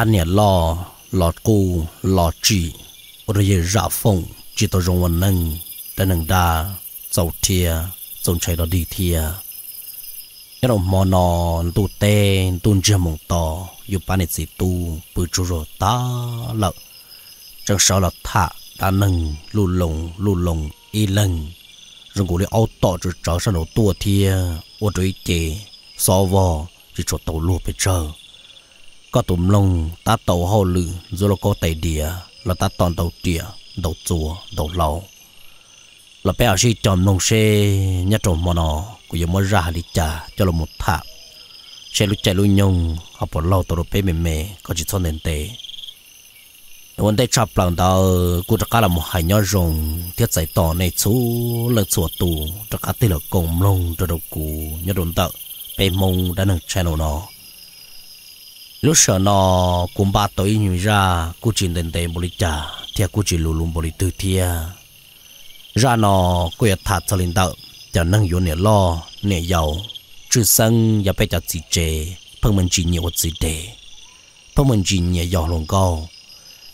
ta nè lo lo cu lo chỉ rồi ra phong chỉ tôi rong một nâng ta nâng đa dầu thia dầu chạy đó đi thia cái đồng mò nò tu tê tu chưa mong to yêu bán nít tu bự chú rồi ta lợ chẳng sao là thả ta nâng lù lồng lù lồng y lần rồi cũng lấy áo tọ rồi trở sang đầu tua thia ô rồi chè so vò chỉ cho tàu lúa bây giờ có tụm lông ta tàu hồ lử rồi là có tay đĩa là ta toàn đầu đĩa đầu chùa đầu lầu là bé ở si tròn nông xe nhá tròn mò nọ của giờ mới ra đi trà cho là một thạp xe lúc chạy lúc nhông họ bỏ lâu tàu bé mềm mềm có chỉ son nền tệ vấn đề chạp lòng đó cụ chắc là một hai nhá rồng thiết giải tỏ này chú là chùa tù chắc là tê là cổng lông cho đầu cụ nhá đồn tợ bé mông đã nâng channel nó lúc sợ nó cũng ba tối như ra cô chỉ đến đây một trả, thì cô chỉ lù lùm một từ tư thia ra nó cô yết thả cho linh đạo cho năng yếu nè lo nè giàu chứ sân và bây giờ chỉ chê phong mình chỉ nhiều chị để, phong mình chỉ nhiều giàu lòng cao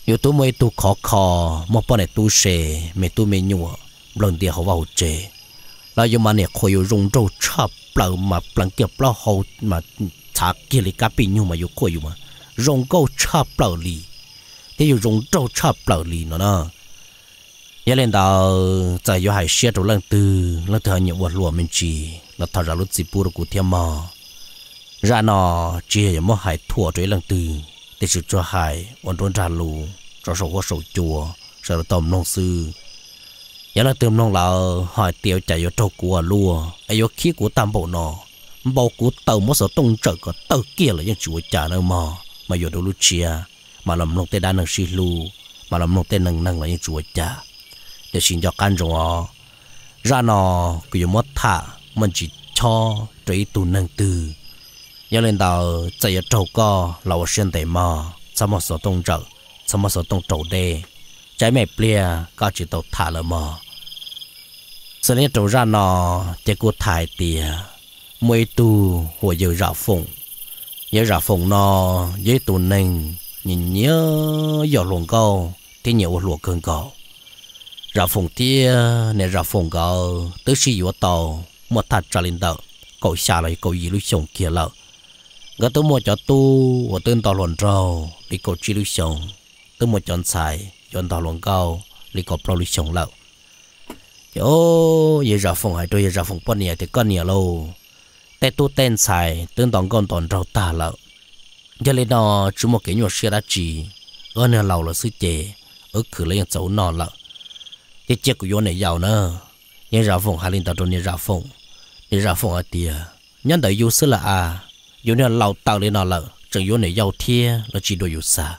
yếu tố mấy tu khó khó một bọn này tu xe mấy tu mấy nhua lần tiền họ vào chê là do mà nè khôi rung râu chắp lợn mà lợn kia lợn hậu mà 查吉里卡比牛嘛有过有嘛，容够差不了哩，也有容够差不了哩呢呢。也领导在有还写着冷的，那他你我罗门去，那他让路自不的古天嘛，然后这也么还拖着冷的，但是这还我转岔路，这是我手脚，是到弄事。也那对弄老还掉在有照顾啊路，哎呦，ขี้กูตามบ่เนาะ bao cú tàu mất sợ tông Trợ có tàu kia là những chuối chả nữa mà mà giờ đâu lúc chia mà làm nông tê đa năng xì lu mà làm nông tê năng năng là những chuối chả để xin cho can rồi ra nó cứ giờ mất thả mình chỉ cho trái tu năng từ nhớ lên đầu chạy ở trâu co là ở xuyên tây mà sao mà sợ tông Trợ, sao mà sợ tông trâu đê trái mẹ plia có chỉ tàu thả là mà sau này trâu ra nó chỉ có thải tiền mây tu hồi giờ rạ phụng giờ rạ phụng nó dễ tu nền nhìn nhớ giờ luồng câu thì nhiều luồng cơn cầu rạ phụng thì nè rạ phụng cầu tới si dụ tàu một thật trả lên tàu cậu xả lại cậu gì lúc sống kia lợ gã tôi mua cho tu và tên tàu luồng rau đi cậu chỉ lúc sống tôi mua chọn xài chọn tàu luồng câu đi cậu pro lúc sống lợ ô giờ rạ phụng hay tôi giờ rạ phụng bao nhiêu thì con nhiều lâu tên rau ta giờ lên đó chúng một cái nhỏ xe đã chỉ ở nơi lầu là sư chế ở cửa lấy cháu nọ là cái chiếc của vô này giàu nữa nhưng rào phòng hai linh tao trong rào phòng đi rào phòng ở tiề nhân đời vô xưa là à vô nơi lầu tao lên nọ là chẳng vô này giàu thia là chỉ đồ vô xa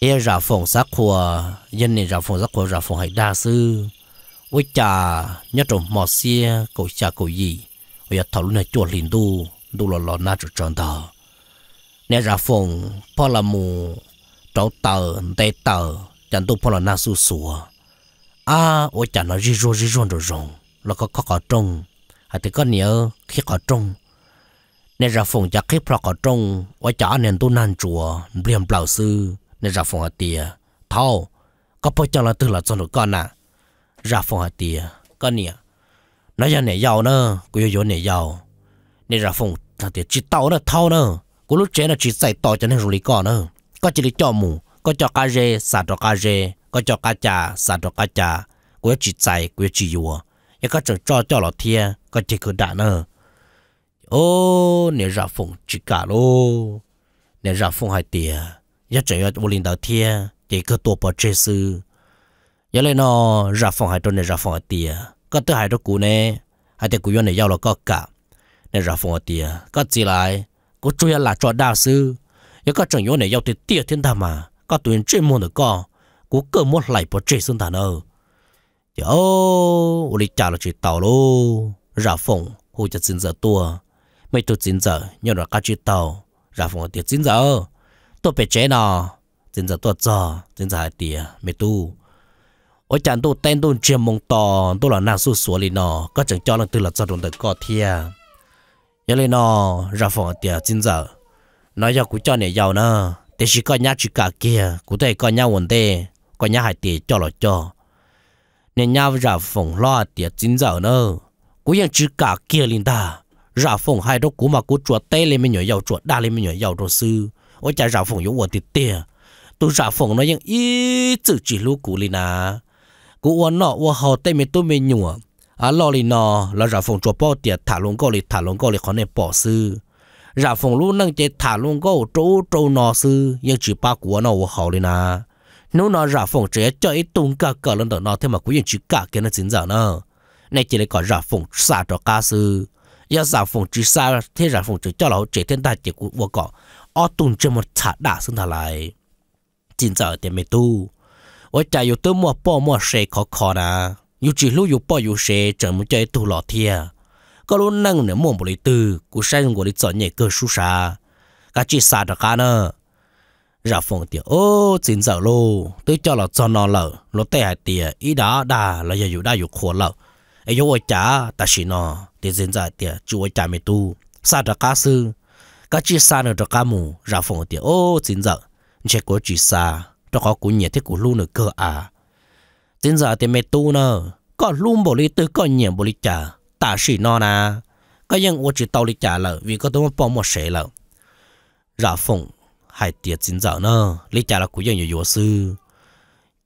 ye rào phòng sát khua dân này rào phòng sát khua rào phòng hay đa sư ôi cha nhất trong mò xe cổ cha cổ gì bây giờ thảo lúc này chuột liền đu đu lò lò na chuột tròn tờ nè ra phong po là mù trâu tờ tê tờ chẳng tu po là na su sủa à ôi chẳng nó ri rô ri rô rồi rồng là có khó có trông hay à, thì có nhớ khi khó trông nè ra phong chắc khi khó có trông ôi chẳng nên tu nan chùa liền bảo sư nè ra phong à tiề thao có po chẳng là từ là cho nó con à ra phong à tiề con nhỉ nó giờ nè giàu nữa cô yêu yêu nè giàu nè ra phong là tiệt chỉ tao nữa thâu nữa cô lúc chế là chỉ xài tàu cho nên rồi có nữa có chỉ đi cho mù có cho cá rê xả cho cá rê có cho cá chả xả cho cá chả cô chỉ xài cô chỉ yêu ya có chỉ cho cho lọ thia có chỉ cứ đạn nữa ô nè ra phong chỉ cả lô nè ra phong hai tiệt ya chỉ ya vô linh đạo thia chỉ cứ tổ bỏ chế sư ya lên nó ra phong hai tuần nè ra phong hai tiệt ก็ตัวหายรกูเนี่ยหายแต่กูย้อนเนี่ยยาวแล้วก็กะเนี่ยเราฟงเตียก็จีไรกูช่วยหลาจอดดาวซื้อยังก็จังย้อนเนี่ยยาวเตี้ยเทียนทามาก็ตัวเองเจมอนเด็กก็กูเกิดมดไหลปวดเจสุนทานเออเดี๋ยวอุลิจ่าเราจีเต่าลูเราฟงหูจะจินเจอตัวไม่ตัวจินเจอย้อนเราก็จีเต่าเราฟงเตียจินเจอตัวเป็ดเจนอจินเจอตัวจอจินเจอหายเตียไม่ตู้ ở chàng tôi tên tôi chuyên mông tò tôi là nàng su sủa lì nọ có chẳng cho lần từ là cho đồng được co thia nhớ lên nó ra phòng tiệt chín giờ nói cho cú cho này giàu nè để chỉ có nhà chỉ cả kia cú thấy có nhà ổn định, có nhà hải tiệt cho là cho nên nhá ra phòng lo tiệt chín giờ vẫn chỉ cả kia linh ta ra phòng hai đó cú mà cú chuột tê lên mình nhớ giàu chuột đa lên mình nhớ giàu đồ sư ở chàng ra phòng yếu ổn định tiệt tôi ra phòng nó vẫn ít chữ chỉ lú cú linh nà cú uốn nọ uốn hậu tây mi tu mi nhủa à lo lì nọ là ra phong chùa bao tiệt thả lông gò lì thả lông gò lì khó nè bỏ sư ra phong lu nâng chế thả lông gò trâu trâu nọ sư nhưng chỉ ba cú nọ uốn hậu lì nà nếu nó ra phong chế cho ít tung cả cả lần đó nó thêm mà cú yên chỉ cả cái nó chính giả nè này chỉ là có ra phong xa cho ca sư ya ra phong chỉ xa thế ra phong chỉ cho lão chế thiên đại chỉ của uốn cọ ở tung trên một thả đá xuống thả lại chính giả tiền mày tu 我家有多么帮么谁可靠呢？有几路有包有谁怎么在土老天？có lúc năng nữa mồm bồi đi từ cú sai dùng của đi chọn nhảy cơ su sa cá chỉ sa được cá nữa ra phòng tiệt ô chín giờ lô tôi cho là cho nó lợ nó tệ hại tiệt ý đó đà là giờ dù đã dù khổ lợ ấy vô trả ta chỉ nó thì chín giờ tiệt chú ấy trả mày tu sa được cá sư cá chỉ sa nữa được cá mù ra phòng tiệt ô chín giờ chỉ có chỉ sa cho có cú nhẹ thích của lu nữa cơ à tin giờ thì mẹ tu nơ có luôn bộ lý tư có nhẹ bộ lý trả ta sĩ nó nà có nhân ô chỉ tàu lý trả lợ vì có tôi bỏ một sẻ lợ ra phụng hai tiệt tin giờ nơ lý trả là cú dân nhiều sư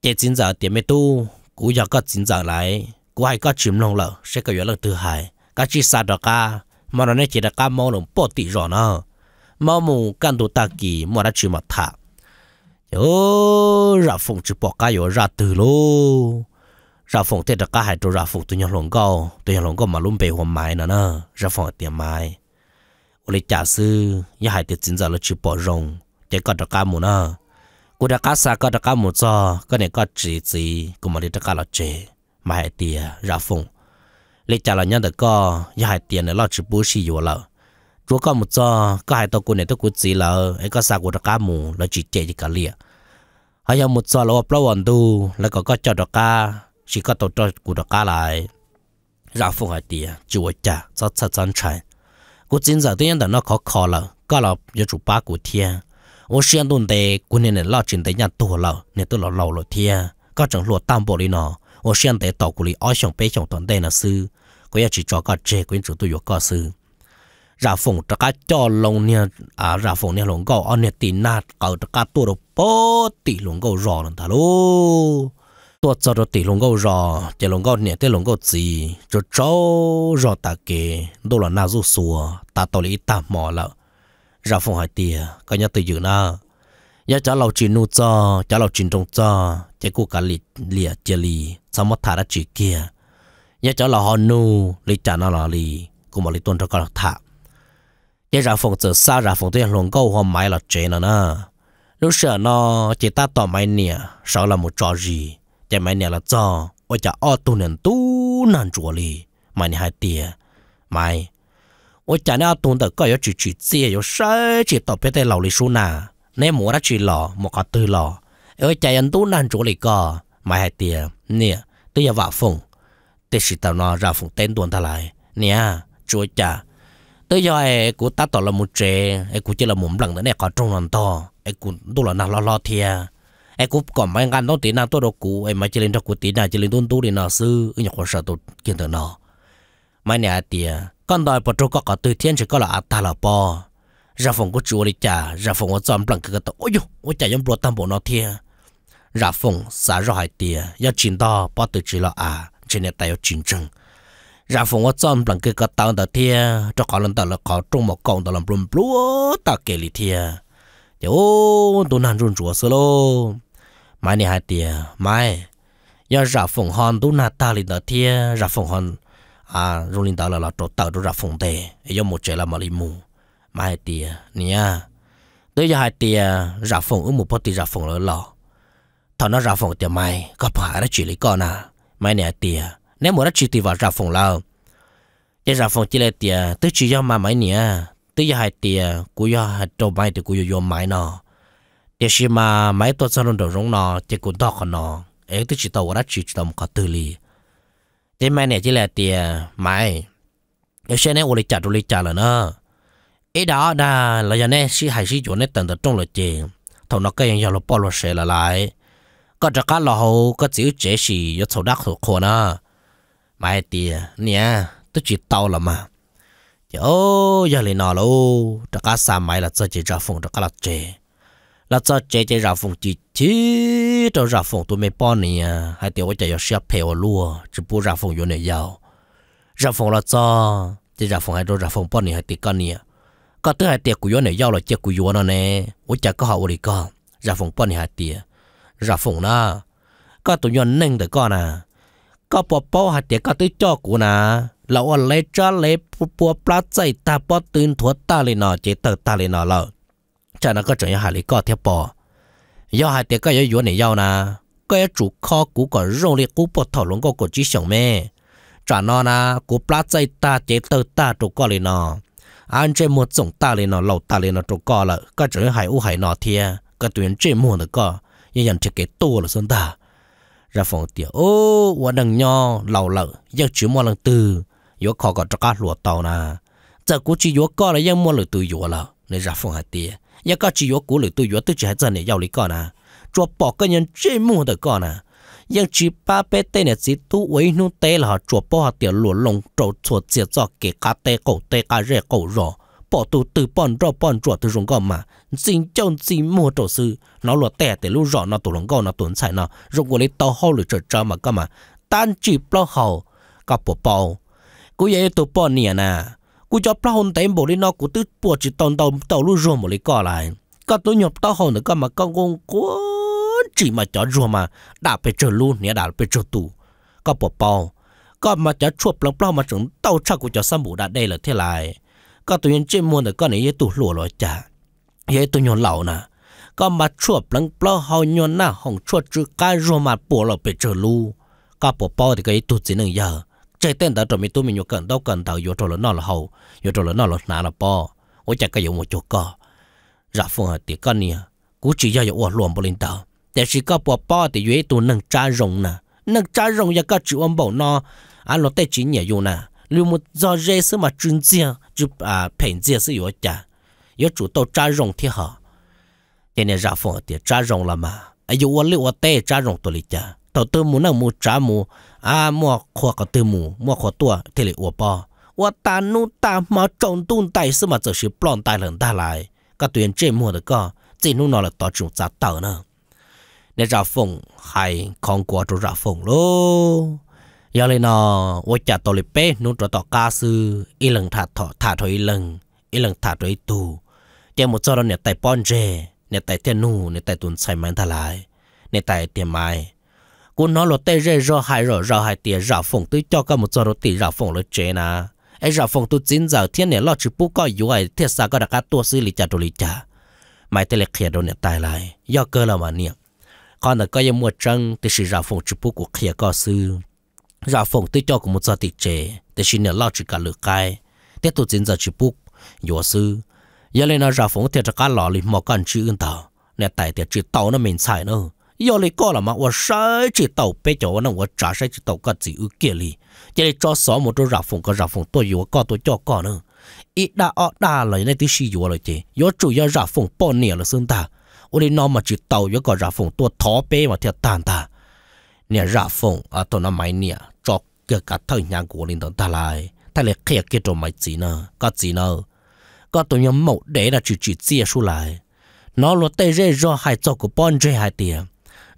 chế tin giờ thì mẹ tu cú giờ có tin giờ lại cú hay có chìm lòng lợ sẽ có yếu lợ từ hai các chỉ sa đó ca mà nó nên chỉ là ca mau lòng bỏ tị rồi nơ mau mù căn đồ ta kỳ mà đã chịu mặt thả yo ra phong chỉ bỏ cái yo ra từ lô ra phong thế đặc cái hai chỗ ra phong tụi nhau lồng cao tụi nhau lồng cao mà luôn bề hôm mai nữa nè ra phong tiền mai ô lấy trả sư ya hai tiệt chính giờ lo chỉ bỏ rồng để có đặc cái mù nè cô đặc cái xa có đặc cái mù cho cái này có chỉ gì cũng mà đi đặc cái là chế mà hai tiền ra phong lấy trả là nhân đặc có ya hai tiền này lo chỉ bố xì vô lợi chúa có một cho có hai tàu của này tôi cũng chỉ là ấy có sao của đặc cá mù là chỉ chạy chỉ cả lìa hay là một cho là ốp lâu ổn tu là có có cho đặc cá chỉ có tàu cho của đặc cá lại ra phụ hải tiề chúa cha cho cho chân chạy cũng chính giờ tuy nhiên là nó khó khó là có là giờ chụp ba của thiên ô xuyên tuần tề của này này lo chín tới nhà tổ lợ này tôi là lâu rồi thiên có chẳng luật tam bộ đi nó ô xuyên tề tàu của này ở trong bế trong toàn tề là sư có giờ chỉ cho có chế quyến chủ tôi có sư ra phòng trắc cá cho lòng nha à ra phòng nha lòng gạo anh nha tì nát câu trắc cá tua đồ bó tì lông câu rò lần thà lô tua cho đồ tì lông câu rò chỉ lòng gạo nha tê lòng gạo gì cho cháu rò ta kê đô là na du xùa ta tao lấy ta mò lợ ra phòng hai tìa cái nhà tự dự na nhà cháu lâu chín nu cho cháu lâu chín trong cho chỉ cố cả lì lìa à, chỉ lì sao mất thà đã chỉ kia nhà cháu là hòn nu lì chả nó là lì cũng bảo lì tuân cho cả thạc giờ ra phòng từ xa ra phòng tôi luôn câu hôm mai là chế nó nè lúc sợ nó chỉ ta tỏ mai nè sợ là một trò gì chỉ mai nè là cho ôi chả o tu nền tu nàn chùa li mai nè hai tia mai ôi chả nè tu nè có yếu chỉ chỉ chia yếu sai chỉ tỏ bé tay lầu li su nà nè mua ra chỉ lò một cái tư lò ôi chả anh tu nàn chùa li co mai hai tia nè tôi vào phòng tôi chỉ tao nó ra phòng tên tuần ta lại nè chúa chả tới giờ ấy cụ ta tỏ là một trẻ ấy cụ chỉ là một lần nữa này có trông lần to ấy cụ đâu là nào lo lo thia ấy cụ còn mấy ngàn đô tiền nào tôi đâu cụ ấy mà chỉ lên cho cụ tiền nào chỉ lên tôn tu đi nào sư ấy nhà khoa sợ tôi kiến thức nó mấy nhà thì con đòi bỏ trâu có cả từ thiên chỉ có là ta là bò ra phòng có chùa đi trả ra phòng có dòm bằng cái cái tao ôi yo ôi chả giống bùa tam bộ nó thia ra phòng xả ra hải tìa, ya chín đó bỏ từ chỉ là à trên này tay có chín chứng ra phong ngõ chọn bằng cái cái tao đó thì cho họ lần đầu là họ trung một con đó làm bùm bùa ta kể li thì thì ô tôi nản run rủa sơ lô mai này hai tiền mai giờ ra phong hòn tôi nản ta li đó thì ra phong hòn à run lên đó là là chỗ tao đó ra phong tề giờ một chế là mà li mù mai hai tiền nha tới giờ hai tiền ra phong ở một bát ra phong rồi lò thằng nó ra phong tiền mai có phải là chuyện lý con à mai này hai tiền nếu muốn chỉ tì vào ra phòng lao để ra phòng chỉ là tiền tới chỉ do mà mấy nè tới do hai tiền của do hai trâu máy thì của do máy nó, để khi mà mấy tuần sau đó rong nọ thì cũng đọc nó, ấy tới chỉ tàu đã chỉ tàu một cái tư li để mấy nè chỉ là tiền máy, nếu xe này ôi trả uli trả là nó ấy đó là là do này xí hải sĩ chỗ này tận tập trung là gì thầu nó cái gì nó bỏ lọt xe là lại có chắc là họ có chữ chế sĩ có thầu đắc thầu khổ nữa mày tìa nè tôi chỉ tao là mà chứ ô giờ lại nọ lô chắc cả xa mày là cho chỉ ra phòng chắc cả là chị là cho chị chị ra phòng chị chỉ cho ra phòng tôi mới bỏ nè hai tiểu tôi giờ sẽ phê ở luôn chỉ bu ra phòng vô này giàu ra phòng là cho chị ra phòng hay đâu ra phòng bỏ nè hai tiểu con nè có thứ hai tiểu của vô này giàu là chị của vô nó nè tôi chỉ có học được đi con ra phòng bỏ nè hai tiểu ra phòng na có tụi nhau nâng được con à ก็ปอปอหัดเดียก็ตื้อจอกูนะเราอ่อนเลยจ้าเลยปัวปลาใจตาปอตื่นถั่วตาเลยหนอเจเตอตาเลยหนอเราจากนั้นก็จะยังหาเลยก็เทียบปอยอหัดเดียก็ยังอยู่ในยาวนะก็ยังจุกคอกูก็ร้องเลยกูปวดท้องลงก็กดจีส่งแม่จากนั้นนะกูปลาใจตาเจเตอตาตัวก็เลยหนออันเจมดส่งตาเลยหนอเราตาเลยหนอตัวก็ละก็จะยังหายอู้หายหนอเทียก็ตัวเองเจมดก็ยังยังจะเก็บตัวหรือสันตา ra phòng tiệc ô quả đằng nho lầu lợ giang chữ mua lần từ yếu khó có cho cá lúa tàu nà giờ cú chỉ yếu có là giang mua lần từ yếu là nên ra phòng hạt tiền yếu có chỉ yếu cú lần từ yếu tức chỉ hạt dân để giàu lý con nà cho bỏ cái nhân chế mua được con nà giang chỉ ba bé tên này chỉ tu với nu tê là cho bỏ hạt tiệc lúa lồng trâu chuột chia cho kể cá tê cổ tê cá rẻ cổ rò bỏ tu từ bọn rò bọn chuột từ rồng gom mà xin chọn xin mua trổ sư nó lo tẻ để lúc rõ nó tổ lòng gò nó tuấn xài nó rồi gọi lấy tàu hao lửa trở trở mà cơ mà tan chỉ bao hầu cả bộ bao cú vậy tụ bò nè nè cú cho bao hôn tay bộ đi nó cú tứ bộ chỉ tòn tàu tàu lúc rồi mà lấy cò lại cả tụ nhập tàu hầu nữa cơ mà con con cú chỉ mà cho rồi mà đã bị trở luôn nè đã bị trở tù cả bộ bao cả mà cho chuột lòng bao mà chúng tàu chắc của cho sam bù đã đây là thế lại cả tụi nhân trên mua nữa con này tụ lùa lòi chả ye tu nhon lão na có mà chua plăng plơ hao nhon na hong chua chữ cá rùa mà bỏ lọ bị trở lu cá bỏ bao thì cái tu chỉ nâng giờ chạy tên đã trở mình tu mình nhổ cần đâu cần tàu vô trở lọ nó là hầu vô trở lọ nó là nà là bỏ ô cái dụng một chỗ co ra phương hợp thì con nè chỉ giờ ở luồng bò lên tàu để chỉ có bỏ bao thì ye tu nâng cha rồng nè nâng cha rồng giờ có chịu âm bảo anh lọ tay chỉ nhẹ vô nè lưu một do rê sơ mà chuyên riêng chụp à phèn riêng sơ vô chả 有主都扎绒 thì họ nên là ra phong thì 扎绒 là mà ai yêu li ô tê 扎绒 tôi là tao tư mu nào mu trả mu à mua khoa cái tư mu mua khoa tua thì là ô bao ô ta nu ta mà trồng tuôn tay sự mà chỉ là plon tay lần ta lại các tuyển là tao chúng ta tờ nữa nên phong hay không qua chỗ ra phong luôn giờ lên nó ô chả tao lấy bé nu cho tao ca sư y lần thả thọ thả thôi lần y lần thả thôi tiền một giờ đó nè tài pon rề nè tài tiền nụ nè tài tuần xài mãi ta lại nè tài tiền mai cô nó lo tê rê rò hai rò rò hai tiền rào phồng cho cả một giờ đó tỷ rào phồng lo chế na ấy rào phồng tôi chín giờ thiên nè lo chỉ bút coi yếu ai thiết xa có đặc cá tua sư lì chả đồ lì chả mai tê lệ khía đồ nè tài lại do cơ là mà niệm còn là coi em mua trăng thì sự rào phồng chỉ bút của khía có sư rào phồng tôi cho của một giờ tỷ chế thì sự nè lo chỉ cả lửa cay tiếp tục chín giờ chỉ bút yếu sư giờ lên nó ra phóng thiệt cả lọ lì mò cần chữ ưng tàu nè tại thiệt chữ tàu nó mình xài nữa giờ lên có là mà 我 sai chữ tàu bé chỗ nó 我 trả sai chữ tàu cái gì ở kia lì giờ lên cho sáu một chỗ ra phóng có ra phóng tôi vừa có tôi cho có nữa ít đã ở đã lời này tôi sử dụng rồi chứ giờ chủ yếu ra phóng bao nhiêu là xương ta ôi lên nó mà chữ tàu giờ có ra phóng tôi thó bé mà thiệt tàn ta nè ra phóng à tôi nó máy nè cho cái cái thời nhà của lên tận ta lại thay lại kia cái chỗ máy gì nữa cái gì nữa ตัวตัว nhóm mẫu để là chỉ chỉ chia xuống lại nó lo tê rê do hai cho của bọn rê hai tiền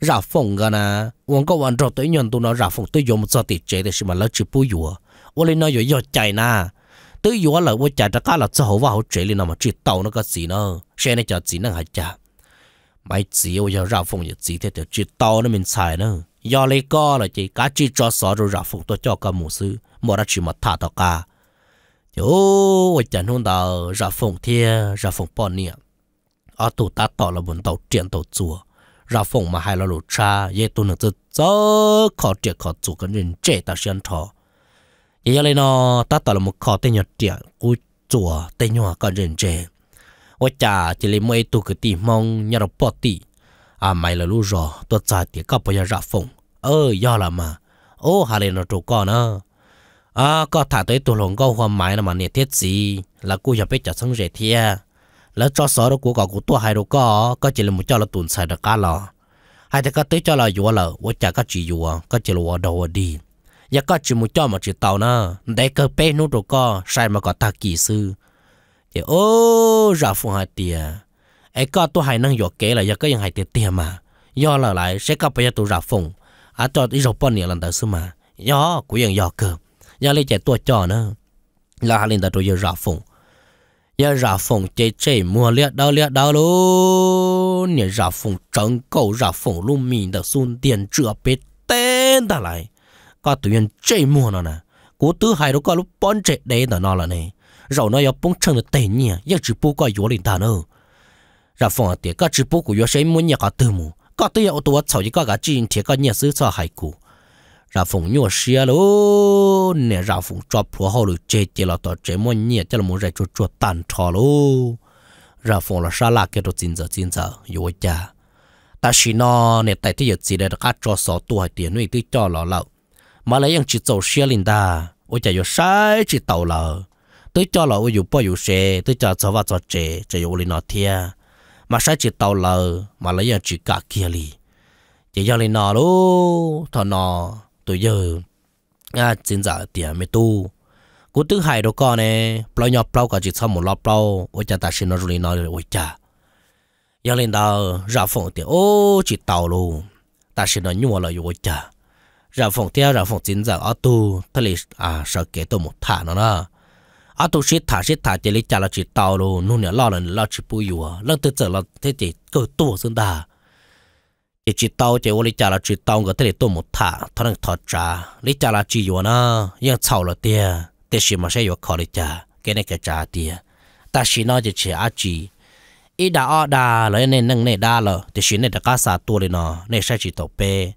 rả phồng gà na uống có uống rồi tới nhận tụi nó rả phồng tới dùng một giờ tiệt chế để mà lỡ chỉ bù dùa ô lên nó dùa dùa chạy na tới dùa là ô chạy ra cá là cho hậu vào hậu chế lên nó mà chỉ tàu nó có gì nữa xe này cho gì nó hại chả mấy chỉ ô giờ rả phồng giờ gì thế thì chỉ tàu nó mình xài nữa do lấy co là chỉ cá chỉ cho sọ rồi rả phồng tôi cho cả mù sư mà đã chỉ mà thả tao cá yo vậy chẳng hôm đó ra phòng thia ra phòng bọn nè ở tụ ta tỏ là buồn tàu chuyện tàu chùa ra phòng mà hai là lột cha ye tụ nó tự cho khó chuyện khó chủ cái nhân trẻ ta xuyên thọ vậy giờ này nó ta tỏ là một khó tên nhật trẻ của chùa tên nhỏ còn nhân trẻ vậy chả chỉ lấy mấy tụ cái tì mong nhà đọc bỏ tì à mày là lũ rò tôi trả tiền cặp bây giờ ra phòng ơ do là mà ô hà lên nó trâu con á à có thả tới tụ lồng có hoa mãi là mà nè thiết gì là cô giờ biết cho sống dễ thiệt là cho sợ đó của cậu của tôi hai đồ có có chỉ là một cho là tuần xài được cả lò, hai thì có tới cho là vừa là vợ chả có chỉ vừa có chỉ là vợ đầu đi giờ có chỉ một cho mà chỉ tàu nữa để cơ bé nút đồ có sai mà có ta kỳ sư thì ô ra phụ hai tiền ấy có tôi hai năng dọa kế là giờ có những hai tiền tiền mà do là lại sẽ có bây giờ tôi ra phùng à cho ít rồi bao nhiêu lần tới xưa mà do cũng những dọa cơ nhà lấy trẻ tua trò nữa là hà linh ta rồi ra phùng nhà ra phùng chế chế mua liệt đau liệt đau luôn nhà ra phong trăng cầu ra phong, luôn mình đã xun tiền chữa bế tên ta lại có tự nhiên chế mua nó nè cố tứ hai đó có lúc bón chế đấy là nó là này rồi nó 要崩成的对你，也只不过有领导呢。然后的，个只不过有谁没你个头目，个都要多操一个个金贴个你是啥海股。ra phụng nhua xia lô nè ra phụng cho phù hậu lù chê chê là to chê mò nhẹ chê là muốn ra cho cho tàn thọ lô ra phụng là sa la kia đồ chín giờ chín giờ yếu cha ta chỉ nó nè tại thì giờ chỉ để cắt cho số tuổi tiền nuôi tư cho lò lợ mà lại ยัง chỉ tàu xia linh ta ôi chả yếu sai chỉ tàu lợ tư cho lò ôi yếu bao yếu xe tư cho cho vào cho chê chê yếu linh nó thia mà sai chỉ tàu lợ mà chỉ cả kia li chỉ cho linh nó lô thọ nó tôi giờ à xin giả tiền mẹ tu cú tứ hài đồ con này, bao nhọ bao cả chỉ sau một lọ bao ôi cha ta xin nó rồi nói ôi cha giờ lên đó ra phòng tiền ô chỉ tàu luôn ta xin nó nhua là ôi cha ra phòng theo ra phòng chính giả ở tu ta lấy à sợ kể tôi một thả nó nè ở tu xít thả xít thả chỉ lấy cha là chỉ tàu luôn nụ nè lo lần lo chỉ bùi vừa lần từ giờ là thế chỉ cơ tu sinh ta thì chỉ tao chỉ tôi trả là chỉ tao người ta để tôi một thả thằng này thọ trả lý trả là chỉ vừa nó nhưng sau là tiền tiền xí mà sẽ vừa khó lý trả cái này cái trả tiền ta xí nói chỉ chỉ à chỉ ít đã ở đa lấy nên nâng nên đa lờ, thì xí này đã cá sa tua đi nó này sẽ chỉ tàu bê,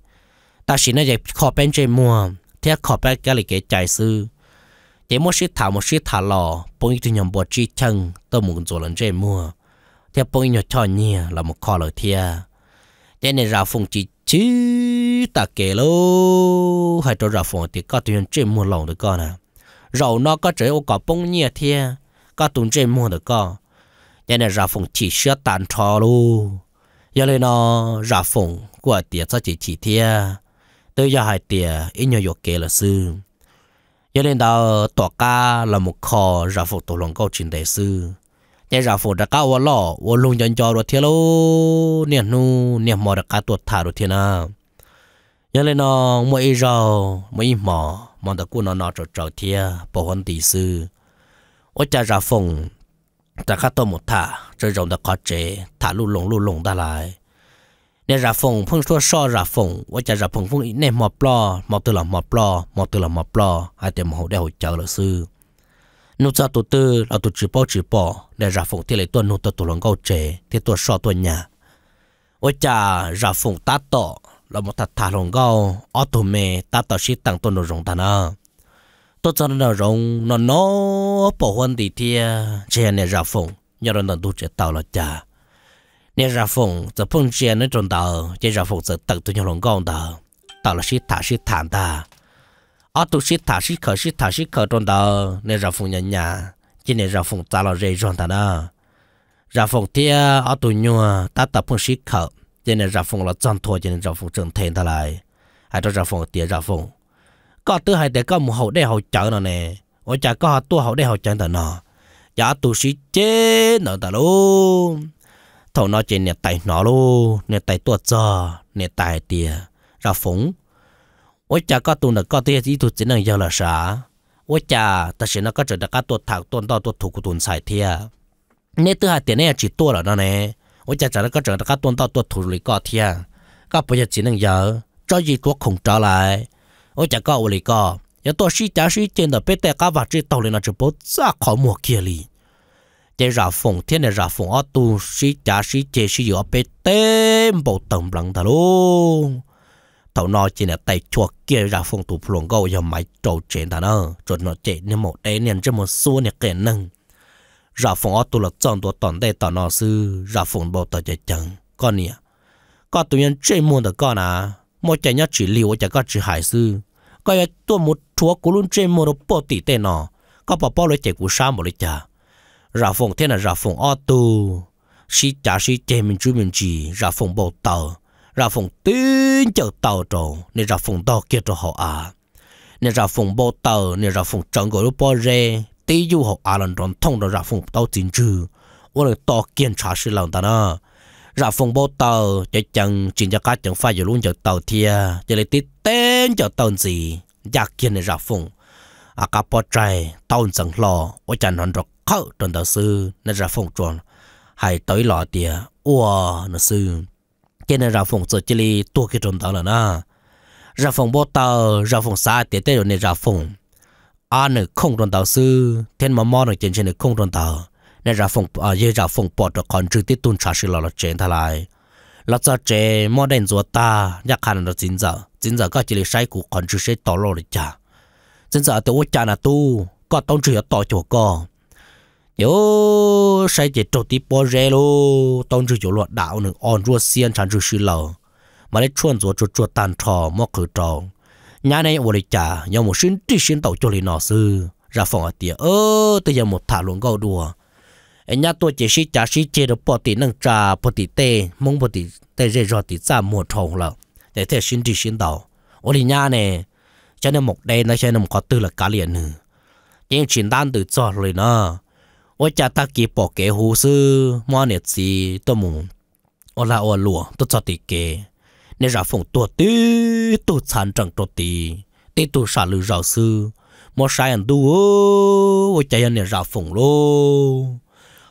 ta xí nói chỉ khó bên trên mua thế khó bên cái này cái trái sư chỉ một xí thảo một xí thả lò bông ít nhầm bò chi chăng, tôi muốn rồi lần trên mua thế bông ít nhỏ cho nhia là một khó lời thiệt thế nên ra phong chỉ chứ ta kể lô hay cho ra phong thì có tiền trên mua lòng được con à rau nó có trời ô có bông nhẹ thia à. có tụng trên mua được con thế nên ra phong chỉ sửa tàn trò lô giờ lên nó ra phong của tiệt cho chỉ chỉ thia à. tới giờ hai tiệt ít nhiều vô kể là sư giờ lên đó tọa ca là một kho ra phong tổ lòng câu chuyện đại sư ยายราฟูจะก้าวลอวัลุงจันจอรถเทียลเนี่ยนู่เนี่ยมอดะกาตัวถารถเทนายังเลยน้องมวยเราไม่หมอมันตะกูนอนจอดจอดเทียปอนตีซื้ออาจารราฟงตะคาตมุท่าจะรงตะขอเจถาลุลงลุลงได้ไยเนี่ยราฟงพึ่งทั่วซอราฟงว่าจะราฟงพึ่งเนี่ยหมอปลอหมอตัวุลหมอปลอหมอตัวุลหมอปลออาจจะมโหได้หัวเจ้าหรือซื้อ nút ra tổ tư là tổ chỉ bỏ chỉ bỏ để ra phòng thì lấy tuần nút tổ lòng câu chế thì tổ so tuần nhà ôi cha ra phòng ta tọ là một thật thà lòng gạo ở tổ mẹ ta tọ xí tăng tuần rồng ta nè tổ cho nó rồng nó nó bỏ huân thì thì chế này ra phòng nhờ nó tổ chế tàu là cha nè ra phòng giờ phong chế nó trong tàu chế ra phòng tổ tận tuần lòng gạo tàu tàu là xí thả xí thản ta ở tu sĩ thả sĩ khởi sĩ thả sĩ khởi trong đó nên ra phụng nhân nhà chỉ nên ra phụng ta là rầy trong ta đó ra phụng tia ờ, ở tu nhua ta tập phụng sĩ khởi chỉ nên ra phụng là chọn thua chỉ nên ra phụng trưởng thành ta lại hay cho ra phụng tia ra phụng có tư hai để có một hậu để hậu chở nó nè ở chả có tu hậu để hậu chở ta nó giả tu sĩ chết nó ta luôn thầu nó chỉ nên tay nó luôn nên tay tuột giờ nên tay tia ra phụng ôi cha có tụi nó có tiền gì tụi chỉ năng giờ là 啥 ôi cha ta chỉ nó có chuyện đã có tụi thằng tụi đó tụi thủ của tụi xài thia nên từ hai tiền này chỉ tua là đó nè ôi cha cha nó có chuyện đã có tụi đó tụi thủ lý có thia có bây giờ chỉ năng giờ cho gì tụi không trở lại ôi cha có ôi lý có giờ tôi suy trả suy trên đó bây giờ các vật chất tàu lên nó chỉ bố ra khỏi mùa kia liền chế ra phồng thiên này ra phồng ở tu sĩ trả sĩ chế sĩ ở bên tem bộ tổng lăng thà luôn tàu nó chỉ là tay chua kia ra phong tục phuồng gâu giờ máy trâu chế ta nó rồi nó chạy nên một đế nên chứ một xua nè kẻ nâng ra phong ở tụ là chọn tụ toàn đây tàu nó sư ra phong bảo tàu chế chẳng con nè con tụi nhân chế muôn được con à một chạy nhá chỉ liều chạy có chỉ hải sư có ai tụ một chúa cũng luôn chế muôn được bộ tỷ tên nó có bảo bao lấy chạy của sao một lấy chả ra phong thế là ra phong ở tụ sĩ trả sĩ chế mình chú mình chỉ ra phong bảo tàu ra phòng tuyến chờ tàu trộn nên ra phòng to kia cho họ à nên ra phòng bô tàu nên ra phòng trận gọi lúc bó rê tí du họ à lần tròn thông đó ra phùng tàu chính trừ ủa là to kiên trả sự lòng ta nó ra phòng bô tàu cho chẳng chỉ cho cá chẳng phải giờ luôn chờ tàu thia cho lấy tí tên chờ tàu gì giá kiên này ra phòng à cá bó trai tàu chẳng lo ủa chẳng hắn rồi khâu trần tàu sư nên ra phòng tròn hay tới lọ tìa ủa nó sư cho nên ra phòng rồi chỉ li tua cái trộm đó là na ra phòng bố tàu ra phòng xa tiệt tế rồi này ra phòng anh à, không trộm tàu sư thiên mà mò được trên trên không trộm tàu nên ra phòng à dễ ra phòng bỏ được còn trừ tiếp tuôn trả sự là là trên thà lại là cho trẻ mò đến rùa ta nhắc hẳn là chính giờ chính giờ các chỉ li sai của còn trừ sẽ tỏ lộ được cha chính giờ tôi cha là tu có tông trừ ở tỏ chỗ co yo sai chỉ trộn tí bò rè lô tông chữ chỗ loạn đạo nữa on ruột xiên chán chữ sư lò, mà lấy chuồn rùa chuột chuột tàn trò mò khử trò nhà này ủa lấy chả, nhà một xin tí xin tàu cho lấy nó sư ra phòng ở tiệt ơ tới giờ một thả luôn gạo đùa nhà tôi chỉ xí chả xí chế được bỏ tí năng trà bỏ tí tê mông bỏ tí tê rê rò tí ra mùa trồng là để thế xin tí xin tàu ủa lấy nhà này cho nên một đây nó cho nên có tư là cá liền nữa chỉ chỉ đang từ cho rồi nó 我家大吉博给护士满日子都木，我拉我路都做地给，你让风多的都残障多的，你都啥路绕事，莫啥人都哦，我家人你让风喽。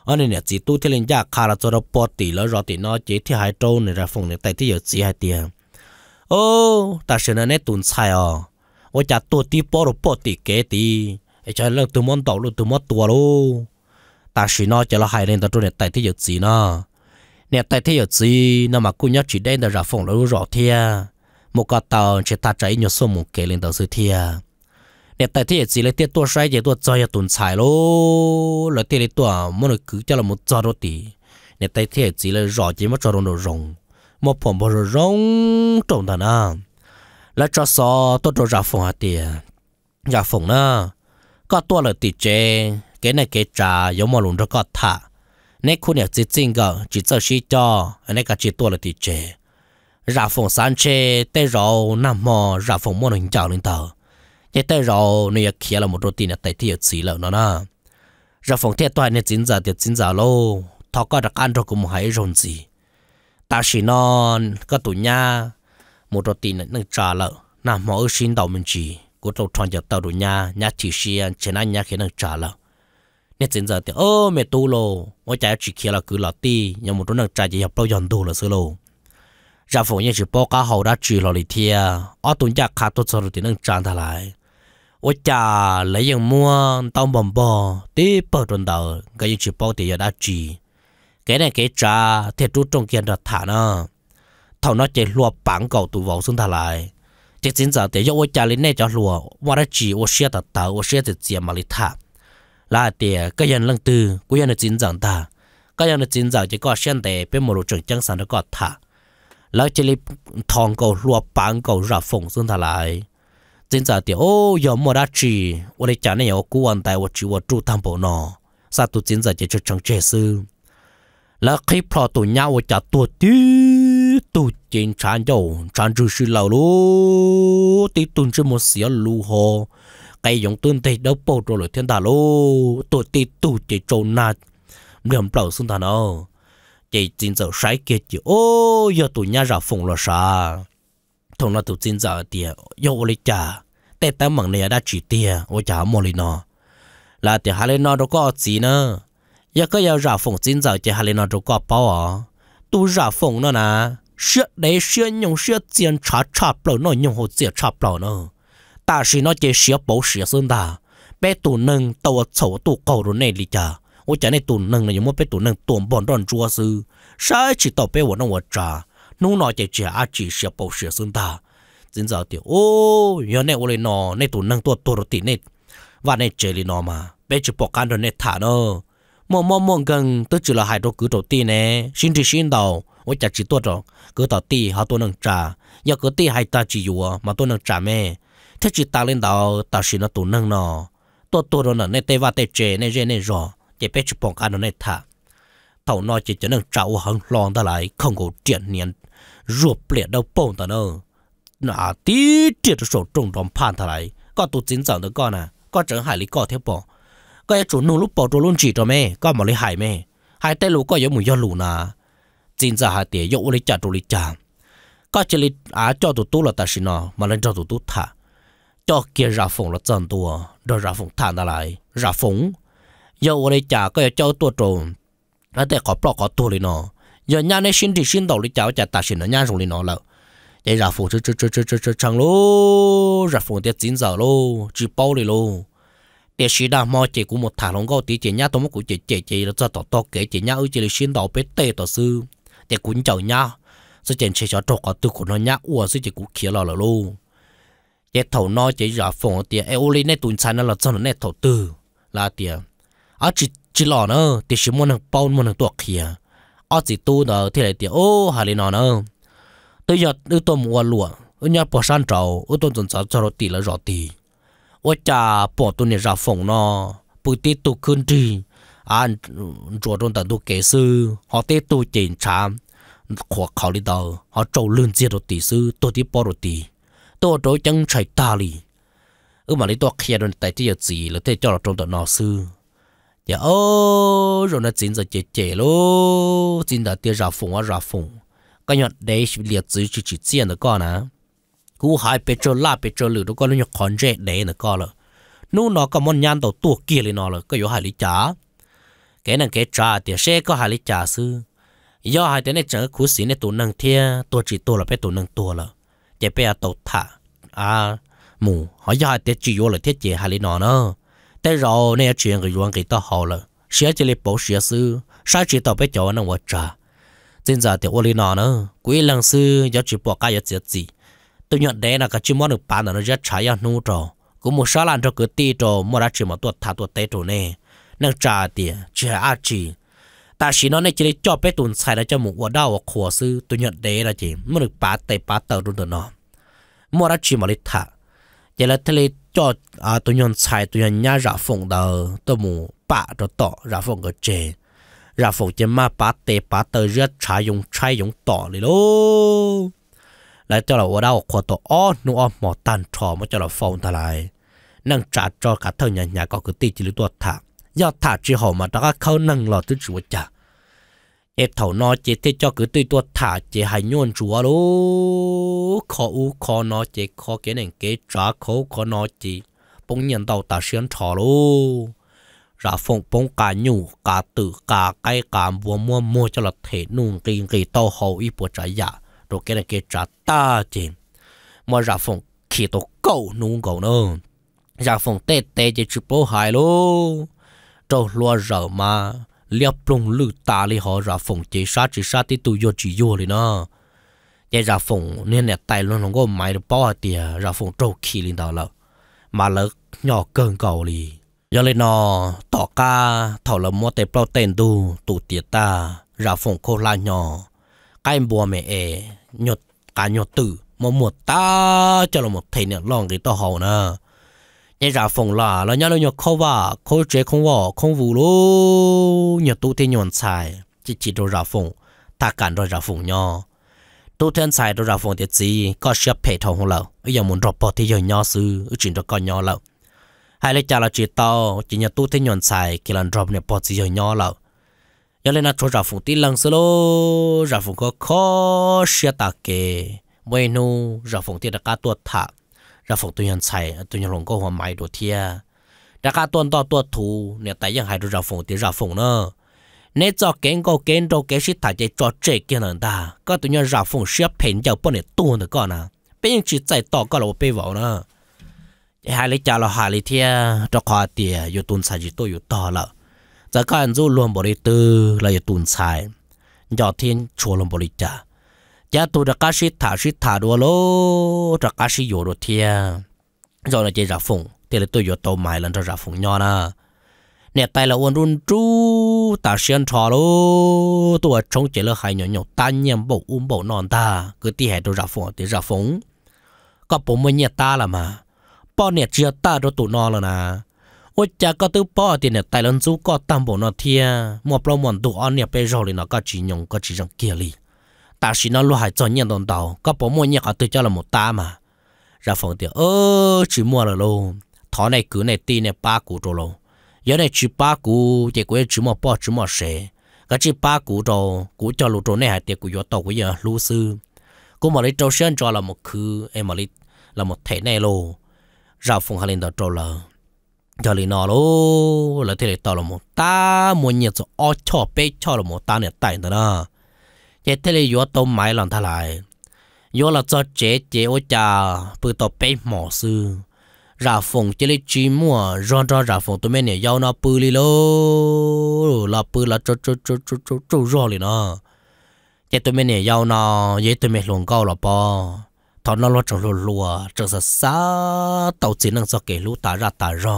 อันนี้เนี่ยจีตู้ที่เล่นยากคาราจอร์ปอตีแล้วรอตีนอจีที่หายโจในระฟงเนี่ยแต่ที่อยู่จีหายเตียโอ้แต่เชนเนี่ยตุนใช่อ๋อว่าจะตัวที่ปอรปอตีเกตีไอ้ชายเลิกตัวมันตอกลูกตัวมันตัวลูก ta chỉ nó cho nó hay lên ta trốn này tại thế giới gì nó nè tại thế giới gì nó mà cô nhớ chỉ đen là ra phòng nó rõ thia một cái tàu chỉ ta chạy nhiều số một cái lên tàu sự thia nè tại thế giới gì lấy tiền tua sai vậy tua cho tuần xài lô lấy tiền tua muốn cứ cho là một cho đô tỷ nè tại thế giới gì lấy rõ chỉ mất cho đồ rồng một phòng bò rồng trồng đó nè, là cho so tôi cho ra phòng hạt tiền ra phòng na có tua là tiền cái này cái trà giống mà lùn đó có thả nên khu nhà chỉ chính gờ chỉ cho xí cho nên cả chỉ tua là thì chế ra phòng sáng chế tê rau nằm mò ra phòng mua hình chào lên tàu, chế tê rồi này kia là một đôi tiền là tay thì chỉ là nó na ra phòng thế toàn nên chính giờ thì chính giờ lô thọ có đặc ăn rồi cũng hãy rồn gì ta chỉ non có tụi nhà một đôi tiền là nâng trà lợ nằm mò ở xin đầu mình chỉ của tàu tròn giờ tàu tụi nhà nhà chỉ xí chế anh nhà khi nâng trả lợ nè chính giờ thì ô mẹ tu lô mỗi trái chỉ kia là cứ là ti nhưng một đứa nào trái chỉ học bao dần đồ là xưa lô ra phụ như chỉ bao cá hậu ra chỉ là lì à, ở tuần giác khá tốt rồi thì nâng tràn thà lại ô cha lấy những mua tao bầm bò tí bờ tuần đầu cái những chỉ bao thì đã chỉ cái này cái trà thì chú trong kia là thả nó thầu nó chỉ lo bán cầu tụ vào xuống thà lại chỉ chính giờ thì do ô cha lấy này cho lo, qua đã chỉ ô xe thật tờ ô xe thì chỉ mà lì thả là tiề cái nhân lăng tư của nhân chính giảng ta cái nhân chính giảng chỉ có xem để bên một lộ chân chẳng sẵn nó có thả là chỉ lấy thòng cầu lúa bán cầu ra phồng xuống thả lại chính giảng tiề ô giờ mua đã chỉ ở đây chả này ô cố ăn tài, ô chỉ ô trụ tam bảo nọ, sao tụ chính giảng chỉ cho chẳng chế sư là khi phò tụ nhau ô chả tụ tí tụ chính chán dầu chán dư sư lão lô, tí tụn chứ một sỉa lù hồ cái giống tuân thì đâu bầu rồi thiên đà lô tôi ti tù chỉ trâu nà miệng bảo xung đàn ô chỉ chính giờ sai kia chỉ ô giờ tụi nhà ra phòng là sa thằng nó tụi chính giờ tiệt giờ lấy cha tê tê mảng này đã chỉ tiệt ô cha mò lên nó là tiệt hà lên nó đâu có gì nữa giờ có giờ ra phòng chính giờ tiệt hà lên nó đâu có bảo, à tu ra phòng nó nà, sửa đấy sửa nhung sửa tiền trả trả bảo nó nhung hồ tiền trả bảo nó ta ta, bé 但是那些小宝石生的，被土能到草土高的那里家，我讲那土能呢，有没被土能断半断桌子，啥知道被我弄我炸，弄那些家阿姐小宝石生的，真早的哦，原来我嘞喏，那土能多多的那，và này này này bé bé sai chỉ chơi lên nó mà, bé chỉ bỏ can rồi này thả nó, mò mò mò gần tôi chỉ là hai đôi cứ đầu tiên nè, xin thì xin đầu, tôi cha chỉ tôi rồi, cứ đầu tiên họ tôi nâng cha, giờ cứ tiên hai ta chỉ dùa mà tôi nâng cha mẹ thế chỉ ta lên đó ta chỉ nó tụ năng nó tổ tổ rồi nó nên tê va tê chế nên dễ nên rõ chỉ biết chụp bóng anh nó nên thả tàu nó chỉ cho nên trâu hằng lon ta lại không có chuyện niên ruột biển đâu bông ta nữa nó tí triệt số trung đồng pan ta lại có tụ chính dẫn được con à có trở hại lý có thế bỏ có cái chủ nô lúc bỏ trôi luôn chỉ cho mẹ có mà lấy hại mẹ hại tê lũ có giống mùi do lũ nà chính giờ hại tiền dỗ lấy chả trôi lấy chả, có chỉ lấy à cho tụ tu là ta xin nó mà lên cho tụ tu thả cho kia ra phồng là chân tua rồi ra phồng thản ra lại ra phồng giờ ở đây chả có cho tua trộn ở đây có bỏ có tua lên nó giờ nhà này xin thì xin đầu đi chảo chả ta xin nó nhà rồi lên nó là để ra phồng chứ chứ chứ chứ chứ chứ chẳng lô ra phồng để chín giờ lô chỉ bao đi lô để xí đa mò chỉ cũng một thằng lông gấu tí chỉ nhà tôi cũng chỉ chỉ chỉ là cho tỏ to kế chỉ nhà ở chỉ là xin đầu bé tê tỏ sư để cũng chảo nhà sẽ chỉ chỉ cho trộn có tư của nó nhà uổng sẽ chỉ cũng kia lò lò lô cái thầu nó chỉ giả phòng tiền e oli nét tuần sản nó là cho nó nè thầu tư là tiền à chỉ chỉ lò nó thì chỉ muốn hàng bao muốn hàng tuột kia à chỉ tu đó thì lại tiền ô hà lên nó nó tôi giờ tôi tôi mua lúa tôi nhà bỏ san trầu ở tôi tuần sản cho nó tỷ là rõ tỷ Tôi cha bỏ tôi nè giả phòng nó bự tít tu khương trì an rồi trong tận tu kế sư họ tít tu chỉnh chám khó khảo đi đâu họ trâu lươn chia đồ tỷ sư tôi đi bỏ đồ tỷ tổ trối chân chạy ta lì ừ mà lấy tổ kia rồi tại chỉ gì là thế cho là trong tổ nó sư giờ ô rồi nó chính giờ chế chế lô chính là tiêu ra phùng á ra phùng cái nhọn đấy liệt dưới chỉ chỉ tiền được con à cú hai petrol la petrol lử đó con nó nhọn còn rẻ đấy nữa con rồi nu nó có món nhan tổ tổ kia lên nó rồi cái yếu hai lý trả cái này cái trả thì sẽ có hai lý trả sư do hai tên này chẳng khu xí này tụ năng thia tổ chỉ tổ là phải tụ năng tổ là chế bé tổ thả à mù họ giờ tế chỉ vô là thiết chế hai lý nó nữa tế rồi nè chuyện người dân người ta họ là sẽ chỉ lấy bổ sẽ sư sai chỉ tao bé cho nó vợ trả trên giờ thì ô lý nó nữa quý lần sư giờ chỉ bỏ cái giờ gì tôi nhận đấy là cái chữ món được bán là nó rất trái nhau nu trò cũng một số lần cho cứ ti trò mua ra chỉ một tuột thả tuột tế trò nè năng trả tiền chỉ ăn chỉ ta chỉ nó này chỉ để cho bé tuần xài là cho mụ ở đâu ở khổ sư tôi nhận đấy là gì mới được bá tay bá tờ luôn được nó mua ra chỉ mà lấy thả chỉ là thế cho à tôi nhận xài tôi nhận nhá ra phòng đầu tôi mụ bá cho tỏ ra phòng cái chè ra phòng chỉ mà bá tay bá tờ rất trái dùng trái dùng tỏ đi luôn lại cho là ở đâu khổ tỏ ó nu ó mỏ tan trò mới cho là phòng ta lại năng trả cho cả thân nhà nhà có cứ tí chỉ là tôi thả do thả chỉ hồ mà đó khâu năng lò tôi chúa chả ế thầu nó chế thế cho cứ tùy tua thả chế hay nhuận chúa lô khó u khó nó chế khó cái này kế trả khó khó nó chế bông nhận đầu ta xuyên trò lô rà phong bông cả nhu cả tử cả cái cả mua mua mua cho là thể nung kinh kỳ tao hậu y bộ trả giả rồi cái này kế trả ta chế mà rà phong khi tôi cầu nung cầu nữa rà phong tê tê chế chụp bố hài lô trâu loa rở mà liệp plung lư ta li họ ra phòng chỉ sát chỉ sát thì tu yo chỉ yo li nó chế ra phòng nên là tay luôn không có mấy được bao tiền ra phòng trâu khí lên đó là mà lỡ nhỏ cơn cầu li giờ lên nó tỏ ca thảo là mua tê bao tiền tu tu tiệt ta ra phòng cô la nhỏ cái bùa mẹ ế nhột cả nhột tử mà một ta cho là một thầy nè lòng cái to hầu nè nhẹ ra phòng là là nhớ nó nhớ khó vả khó chế không vả không vụ lô nhớ tu thiên nhọn xài chỉ chỉ đồ ra phòng ta cản đồ ra phòng nhớ tu thiên xài đồ ra phòng thì gì có sếp phải thầu không lâu bây giờ muốn drop bỏ thì giờ nhớ sư ở chuyện đó có nhớ lâu hay là cha là chỉ tao chỉ nhớ tu thiên nhọn xài khi lần drop này bỏ thì giờ nhớ lâu giờ lên là chỗ ra phòng tí lần xưa lô ra phòng có khó sếp ta kể, kề nu ra phòng thì đã cá tuột thạc ra phục tụi nhân chạy tụi nhân lồng có hoa mai đồ thia đã cả tuần đó tuột thù nè tại dân hai đồ ra phục thì ra phục nữa nè cho kén có kén đâu kén sĩ thải chạy cho trẻ kia nè ta có tụi nhân ra phục sẽ phèn giàu bọn nè tuôn được con à bên chỉ chạy to có là bị vào nữa hai lý cha là hai lý thia cho khoa tiề yêu tuần sai chỉ tôi yêu to lợ giờ các anh du luôn bỏ đi tư là yêu tuần sai giờ thiên chùa luôn bỏ đi cha cha tôi đã cá thả sĩ thả đồ lô đã cá sĩ vô rồi thia rồi là chơi ra phùng thì là tôi vô tàu mai lần ra ra phùng nhỏ na nè tay là uốn run chú ta xuyên trò lô tôi chống chế là hai nhỏ nhỏ ta nhem bộ um bộ non ta cứ tiếc hệ tôi ra phùng tí ra phùng có bố mới nhẹ ta là mà bỏ nè chưa ta rồi tụ nó là nà ôi cha có tứ bỏ thì nè tay lần chú có tam bộ nó thia một lâu mòn tụ on nè bây giờ thì nó có chỉ nhung có chỉ rằng kia liền ta chỉ nó luôn hay cho nhận đồng đạo, có bố mua nhận họ tự cho là một ta mà ra phòng tiền ơ chỉ mua là luôn thỏ này cứ này ti này ba củ rồi luôn giờ này chỉ ba củ chỉ quên chỉ mua bao chỉ mua sẻ cái chỉ ba củ rồi củ cho lũ trâu này hay tiền củ gió tàu của giờ lũ sư cô mà lấy trâu sơn cho là một khứ em mà lấy là một thể này luôn ra phòng hai lên đó trâu là cho lên nó luôn là thế này tàu là một ta mua nhận ô cho bé cho là một ta này tại nữa đó เจ็ดเลยัวต้มไม้หลังทลายยัวเราจอดเจ็ดเจ้าจ่าปืนตบเป๊หมอซื้อราฟงเจลิจีมัวรอนรอราฟงตัวเมี่ยยาวนาปืนลีโลเราปืนเราจุดจุดจุดจุดจุดจุดรอเลีนาะเจ้าตัวเมี่ยยาวนาเย้ตัวเมียหลงเก้าเะาปอตอนน้นเราจงรัวรัวจงสะสะตอกจีนังสะเกลูตาราตารอ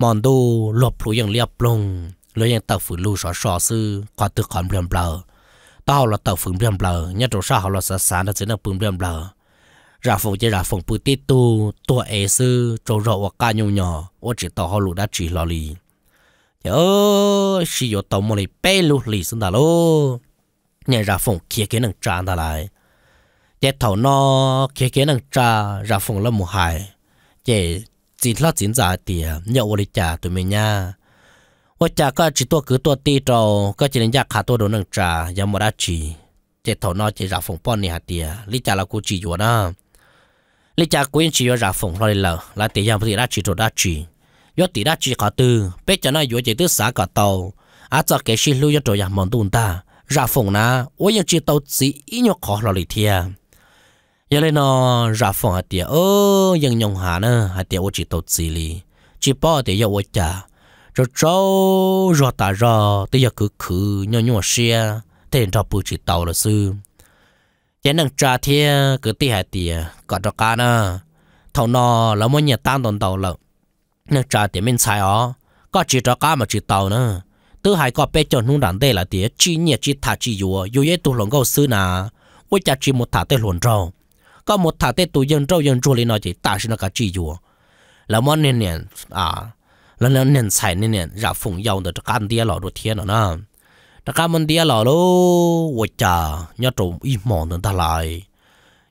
มอนดูหลบผู้ยังเลียบลงเล้ยังตักฝืนลู่สอสอซื้อความตึกความเปลี่ยนเปล่า tao là tàu phừng bơm bờ nhất chỗ sao họ là xã xã nó chỉ là phừng bơm bờ ra phụ chỉ ra phun bự tít tu tua ế sư chỗ rộ và ca nhung nhỏ ô chỉ tàu họ lụ đã chỉ lò lì nhớ chỉ có tàu một lì bê lụ lì xin đã lô nhà ra phòng kia cái năng trả đã lại chế thầu nó kia kia năng trả ra phun là một hại chế chỉ là chính giả tiền nhậu lì trả tụi mình nha ว่าจากก็จิตตัวคือตัวตีเราก็จะเล่นยากขาตัวโดนหนึ่งจ่ายามราชีเจ็ดถอนอเจ็ดราฟงป้อนนี่ฮะเตียลิจ่าเรากูจีอยู่นะลิจ่ากูยังจีอยู่ราฟงเราเลยเหรอลาเตียยามพอดีราชีตัวราชียอดตีราชีขาตือเป็ดจะน่าอยู่เจ็ดตื้อสาขาเตาอาจจะเกชิลุยตัวยามมองดูนตาราฟงนะว่ายังจีเตาสีอีนยกขอเราเลยเทียยังเลยนอราฟงฮะเตียเออยังยงหานะฮะเตียว่าจีเตาสีลีจีป้อเตียยาวจ่า rồi trâu rồi tả rồi tới giờ cứ cứ nhỏ nhỏ xe thế đó bù chỉ tàu là sư chế năng trà thế cứ tì hai tì có cho cá nè thầu nọ là mỗi nhà tan tồn tàu lợ năng trà tiền mình xài ó có chỉ cho cá mà chỉ tàu nữa tứ hai có bé cho nung đàn đây là tía chỉ nhiệt chỉ thả chỉ dùa dù ấy tụ lòng câu sư nà với cha chỉ một thả tê luồn rau có một thả tê tụ dân rau dân rau lên nó chỉ ta xin nó cả chỉ dùa là món nền nền à lần lần nền xài nên nền ra phụng giàu được các anh đĩa lò đồ thiên nữa nè đã các anh đi lò lô ôi chà nhớ trộm im mòn nữa ta lại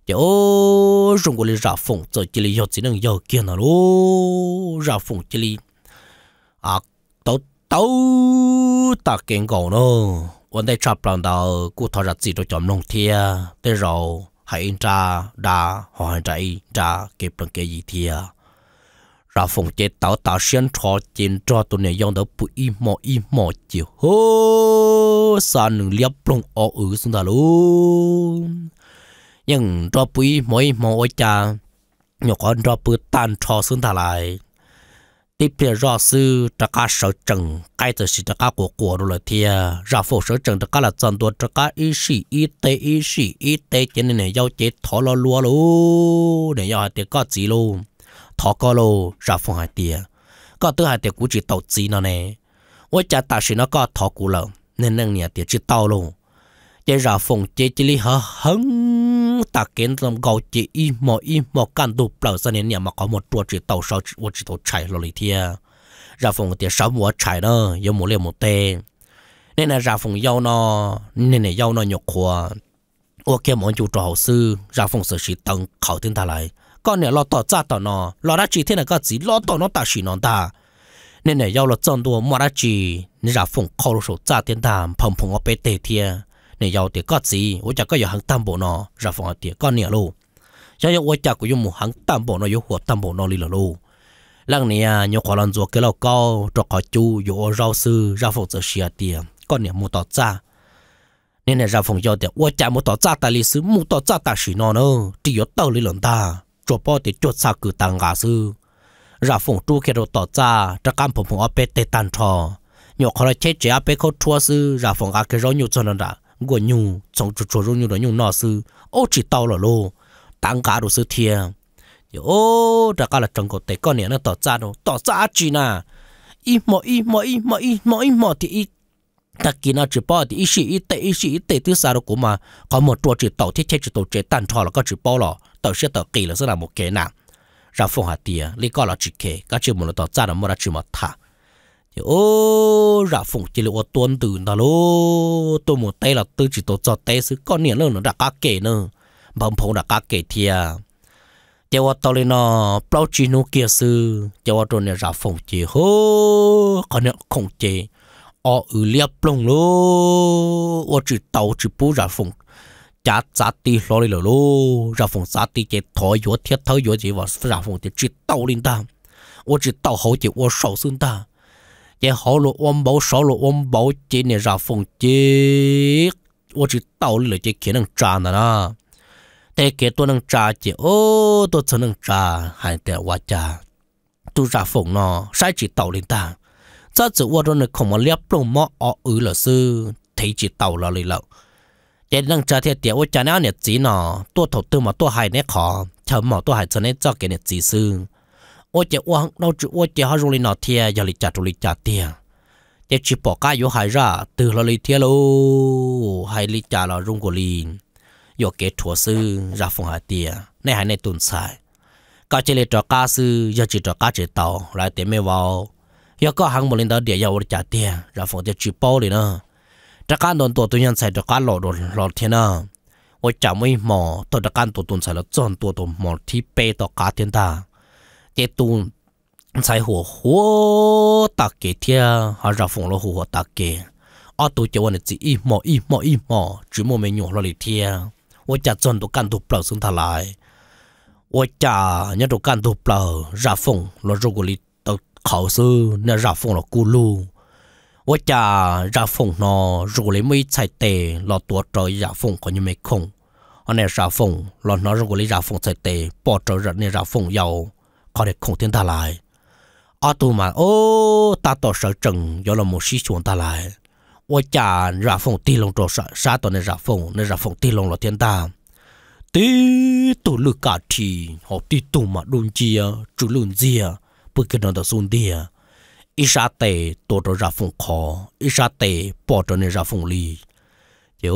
chứ ô của lý ra phụng rồi chỉ lý do chỉ nên do kia nữa lô ra phụng chỉ lý à tao tao ta kiện cầu nó vấn đề chập lòng đầu cụ thọ ra chỉ cho chọn lòng thiên, để rồi hãy ra đa hỏi chạy ra kịp được cái gì thiên ra phòng chế tạo tạo xuyên cho chiến cho tụi này dùng đó bụi y mò y mò chiều hô xa nừng liếp lông ọ ứ xuống ta luôn nhưng cho bụi mò y mò ôi cha nhỏ con cho bụi tan trò xuống ta lại tiếp theo rõ sư trả cá sở trần cái thứ gì trả cá của của rồi thì ra phổ sở trần trả cá là trần tuột trả cá y sĩ y tế y sĩ y tế cho nên này giao chế thọ lo lúa luôn để giao tiền có gì luôn thọ có lô ra phong hai tia có tư hai tia cú chỉ tàu chí nó nè ôi cha ta sĩ nó có thọ cú lợn nên nâng nhà tia chỉ tàu lô. chế ra phong chế chỉ lý hở hứng ta kiến làm gầu chỉ y mò y mò can đủ bờ ra nên nhà mà có một tua chỉ tàu sau ôi chỉ tàu chạy lô lý tia ra phong tia sáu mùa chạy nó, yêu một liền một tê nên là ra phong yêu nó nên là yêu nó nhục chú học sư, phong ta lại con này lo tỏ ra tỏ nó lo đã chỉ thế là cái gì lo tỏ nó ta chỉ nó ta nên này giao lo chọn đồ mà đã chỉ nên ra phòng khó số ra tiền đàm phòng phòng ở bên tề thiên nên giao tiền cái gì ôi chả có giờ hàng tam bộ nó ra phong ở tiền con nè luôn cho nên ôi chả có dùng một hàng tam bộ nó dùng hộp tam bộ nó đi là luôn lần này nhiều khó lần rồi cái lâu cao cho có chú dùng rau sư ra phong giờ xia tiền con nè mua tỏ ra nên là ra phòng giao tiền ôi chả mua tỏ ra ta lịch sử mua tỏ ra ta chỉ nó nữa chỉ có tao lý luận ta chỗ bỏ thì chỗ xa cử tăng ngã sư ra phụng tu khi đồ tỏ ra ra cam phụng phụng ape tê tàn trò nhỏ khó là chết chế ape khó chua sư ra phụng ape rau nhiều cho nên ra, gua nhu trong chỗ chỗ rau nhiều đó nhiều nọ sư ô chỉ tao là lô tàng ngã đồ sư thiê ô ra cá là trong cổ tê con này nó tỏ ra đồ tỏ ra chỉ nà ít mỏ ít mỏ ít mỏ ít mỏ ít mỏ thì ít ta kia nó chỉ bỏ thì ít xí ít tê ít xí ít tê thứ sao đó cũng mà có một chỗ chỉ tàu thiết chế chỉ tàu chế tàn trò là có chỉ bỏ rồi tàu sẽ tàu kỳ là rất là một cái nào ra phong hà tiền, lý có là chỉ kể các chữ một là tàu ra là một là chữ một thả thì ô ra phong chỉ là ô tuân từ đó lô tôi một tay là tôi chỉ tôi cho tay sự con niệm luôn nó đã các kể nữa bằng phong đã các kể tiề chỉ ô tàu lên nó ờ, bao chỉ nó kia sư chỉ ô tôi này ra phong chỉ hô con niệm không chỉ ở ờ, ở ừ, liệp lông lô ô chỉ tàu chỉ bù ra phong chả giá tí lo đi lô ra phòng giá tí chế thọ yếu thiết thọ yếu gì và ra phòng thì chỉ tàu linh ta tôi chỉ tàu hậu chỉ tôi sầu xương ta chế hậu lô, ôm bảo sầu lô, ôm bảo chế này ra phòng chế tôi chỉ tàu lên chế kia năng trả nè na thế kia tôi năng trả chế ô tôi chỉ năng trả hai tệ quá trả tôi ra phòng nó sai chỉ tàu linh ta chắc chữ tôi nó không mà liếc lông mà ở ở là sư thấy chỉ tàu là lì lợn เจนังเจอเทียเตียวจานาเนี่ยจีหนอตัวถกตัวมาตัวหายเนี่ยขอเฉาหมอตัวหายจะเนี่ยเจาเกเนี่ยจีซึ่งโอ้เจ้าอ้วนเราจะอ้วเจ้าฮารุลินอเทียอย่าลิจัดรุลิจัดเตียเจ้าจีปอก้าอยู่หายร่าตื่นเราลิเทียลูหายลิจัดเรารุ่งกุลีนโยเกถัวซึ่งราฟงหายเตียในหายในตุนสายก็เจเลจอก้าซึ่งอย่าจีจอก้าเจตอรายเตียไม่ว่าวยก็หังบุลินดาเดียยาวริจัดเตียราฟงเจ้าจีปอเลยเนาะ trắc can đồn tổ tôi nhận sai trắc can lọ đồ lọ thiên nào ôi chả mấy mỏ tôi trắc can tổ tuần sai là chọn tổ tổ mỏ thì pe tổ cá thiên ta cái tu sai hồ hồ tạc kế thia họ ra phong lọ hồ hồ tạc kế ở tôi cho anh chỉ ít mỏ ít mỏ ít mỏ chỉ một mình nhỏ lọ lì thia ôi chả chọn tổ can tổ bảo xuống thà lại ôi chả nhớ tổ can tổ bảo ra phong, lọ rồi gọi là khảo sư nên ra phong lọ cù lù 我家热风呢，如里没菜地，老多着热风可就没空。我那热风，老那如果你热风菜地，抱着热那热风要靠的空天打来。阿杜嘛，哦，大多少整有了没西穷打来。我家热风地龙着啥啥多那热风，那热风地龙老天大。tí tu lu cả thì họ tí tu mà đun chia chú lùn chia bữa kia nó đã xuống đi à ít sa tệ tổ cho ra phong khó ít ra tệ bỏ cho nên ra phong lì chứ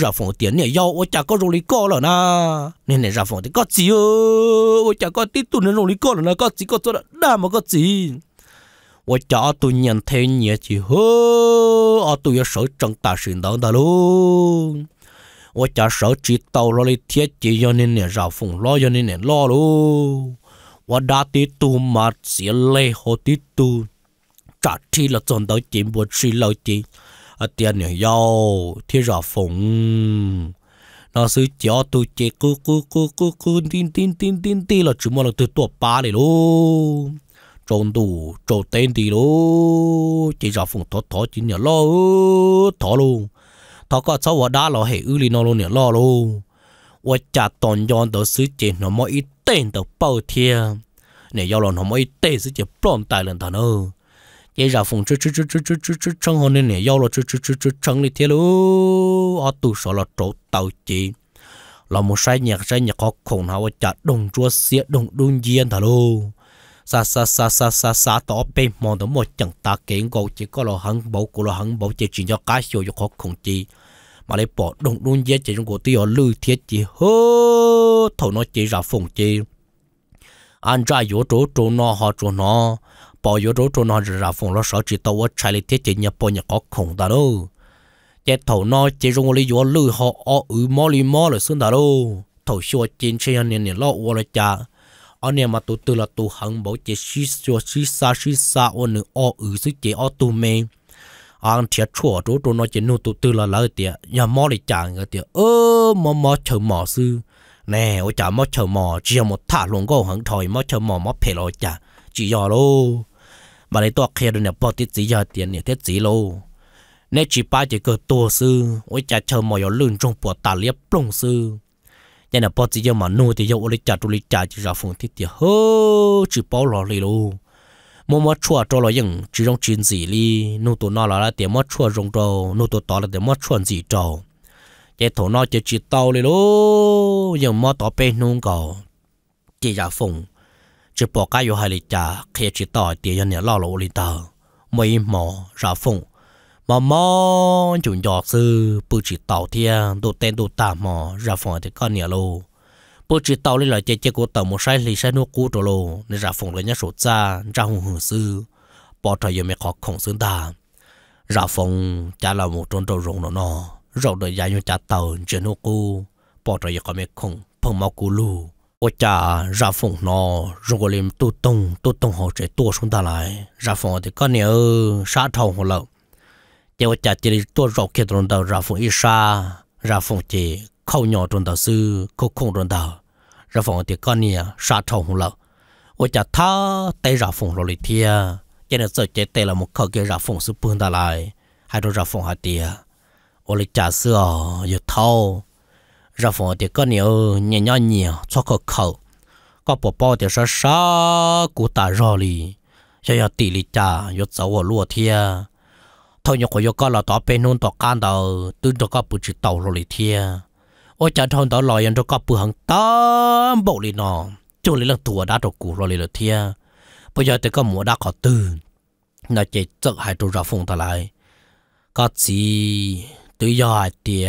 ra phong tiền này giàu ôi chả có rung lì co rồi na nên này ra phong thì có gì ôi chả có tí tu nên rung lì co rồi na có gì có chỗ đa mà có gì ôi chả tôi nhận thấy nhẹ chỉ hơ ở ờ, tôi ở sở trong ta sinh đó ta luôn ôi chả sở chỉ tàu rồi thì thiết chỉ cho nên này ra phong lo cho nên này lô luôn và đã 我打的都嘛是累好的都，咋提了赚到钱不吃了的，啊爹娘要贴上风，那是叫都结咕咕咕咕咕叮叮叮叮叮了，只么了都多巴的喽。trộn đủ trộn tên thì lô chỉ ra phụng thọ thọ chỉ nhà lo thọ luôn thọ có cháu ở đá lo hệ ư li nó luôn nhà lo luôn và chặt toàn yon đó sứ chỉ nó mỗi ít tên tàu bao thia nè giao lòng không ấy tê sẽ chỉ plom tài lần thằng ơ vậy ra phong chú chú chú chú chú chú chú chân hơn nên nè giao lòng chú chú chú chú chân đi thia lú ở tù sợ là trổ tàu chị là một sai nhạc sai nhạc có khổng hào chả đồng chúa xía đồng đun diên thằng lú sa sa sa sa sa sa tỏ bên mòn đó một chẳng ta kiện gầu chỉ có lo hắn bầu của lo hắn bầu chỉ chỉ cho cá sầu cho khó khổng chi mà lấy bỏ đồng đun dễ chỉ trong cổ tiêu lưu thiết chỉ hơ thầu nó chỉ ra phồng chỉ anh ra yếu chỗ chỗ nó họ chỗ nó bỏ yếu chỗ chỗ nó ra phồng nó sợ chỉ tàu ở trái lấy thiết chỉ nhập bỏ nhập có khổng ta đâu chế thầu nó chỉ trong cổ tiêu lưu họ ở ừ mò li mò là xương ta đâu thầu xua chín xe anh nè lo uo là cha anh em mà tụt từ là tụt hàng bảo chỉ xí xua xí xa xí xa ôn nữa ở ừ sức chế ở tụ mềm ăn thiệt chua chỗ chỗ nó chỉ nụ tụ từ là lợi tiệt nhà mò để chàng người tiệt ơ mò mò chờ mò sư nè ô chả mò chờ mò chỉ một thả luôn có hứng thôi, mò chờ mò mò phê lo chả chỉ giờ lô mà lấy tọt kia được nè bỏ tiết gì giờ tiền nè tiết gì lô nè chỉ ba chỉ cơ tua sư ôi chả chờ mò giờ lưng trong bộ tà liệp plong sư nhà nè bỏ gì giờ mà nô thì giờ ô lấy chả chỗ lấy chả chỉ ra phun tiết tiệt hơ chỉ bao lo lì lô mua mua chua cho lo những chỉ trong chín gì li nô tổ nó là tiền mua chua rong trâu nô tổ tỏ là tiền mua chua gì trâu cái thổ nó chỉ chỉ tàu li lô những mua tỏ bê nung cầu chỉ giả phong chỉ bỏ cái vô hai li cha khi chỉ tỏ tiền nhà lo lộ li tờ mấy mỏ giả phùng mà mò chúng nhỏ sư bự chỉ tàu thiên đồ tên đồ tạm mò ra phong thì con nhà lô bố chỉ tàu lên lại chơi chơi của tàu một sai lì sai nó cú đồ lô nên ra phòng lấy nhá sổ cha ra hùng hùng sư bỏ trời giờ mẹ khó khổng xương ta ra phòng cha là một trôn đầu rồng nó nó rộng đời dài như cha tàu chơi nó cú bỏ trời giờ có mẹ khổng phong mau cú lù ô cha ra phòng nó rồi gọi lên tu tông tu tông hồ trẻ tua xuống ta lại ra phòng thì con nhớ sát thầu họ lợn chế ô cha chỉ tua rộng kia trôn đầu ra phòng ít xa ra phòng chỉ khâu nhỏ trôn đầu sư khâu không trôn đầu rồi phòng thì con nè sa trồng hùng lợn ôi chả tha tay ra phòng rồi thì cho nên sợ chết tay là một khẩu kia ra phòng sư phương ta lại hai đôi ra phòng hai tìa ôi lịch chả xưa giờ thâu ra phòng thì con nè ừ, nhẹ nhõm nhẹ cho khẩu khẩu có bỏ bỏ thì sa sa cụ ta rồi đi cho giờ tỷ lịch chả giờ cháu ở lúa thì thôi nhóc của giờ con là tao bên nôn tao can tao tư tao có bự chỉ tàu rồi thì ô cha thon đó lòi anh cho có bù hàng tám bộ liền nọ chỗ lấy lần tua đã trộn củ rồi lấy lợt thia bây giờ thì có mua đã có tư nó chỉ chợt hai trụ ra phong ta lại có gì tự do thì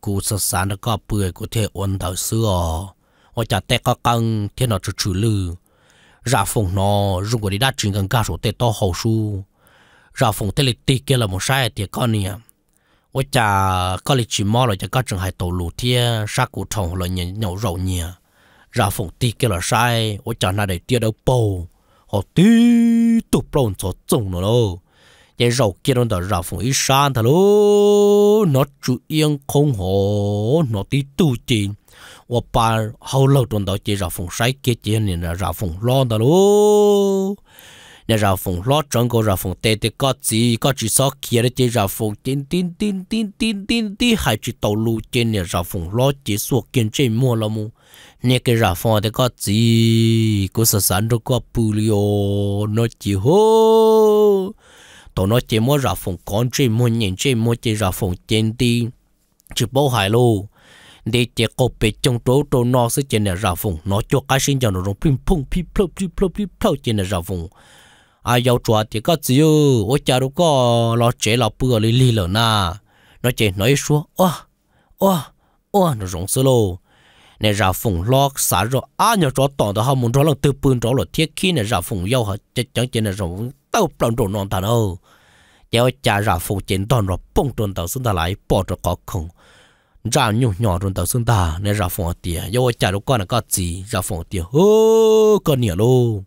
cụ sơ sản nó có bưởi cụ thể ôn thảo xưa ô cha tê có căng thế nó chủ chủ lư ra phong nó dùng cái đi đã chuyển gần cả số tê to hậu su ra phong tê lịch tê kia là một sai thì con nè 我家搞里去买了，就搞正还道路贴杀骨虫了，人牛肉呢，然后地给了晒，我家那里跌到包，好地都不用做种了喽。也肉给了的然后一山的喽，那主要空河那地都紧。我把好老东到街上风晒给几年的，然后浪的喽。nhà rào phong lót trống cô rào phong, tê tê có gì có chỉ sót kia đấy chỉ rào phong, tin tin tin tin tin tin tin hai chỉ tàu lù trên nhà rào phong, lót chỉ suộc kiên trên mua là mu nè cái rào phong tê có gì có sợ sản đâu có pulio nó chỉ hô tổ nó chỉ mua rào phong, con trên mua nhìn trên mua chỉ rào phong, trên tin chỉ bao hại luôn để chế cổ bể trong trố trố nó sẽ chế nè rào phong, nó cho cái sinh cho nó rong phim phồng phim phồng phim phồng phim phồng chế nè rào phồng à dầu chùa thì có chỉ ô cha đâu có lo chế lo bữa lì lì lợn na nó chế nói xua ô ô ô nó rụng sơ lô nè ra phùng lo xả rồi à nhờ chó tỏn đó hông muốn đó là từ bươn đó là thiết khi nè ra phùng yêu hả chết chẳng chế nè rụng tao plon đồ non thằng ơ chéo cha ra phùng trên đòn rồi bung tròn tàu xuống ta lại bỏ cho có không ra nhung nhỏ tròn tàu xuống ta nè ra phùng tiệt dầu chả đâu có là có gì ra phùng tiệt ô, con nhỉ luôn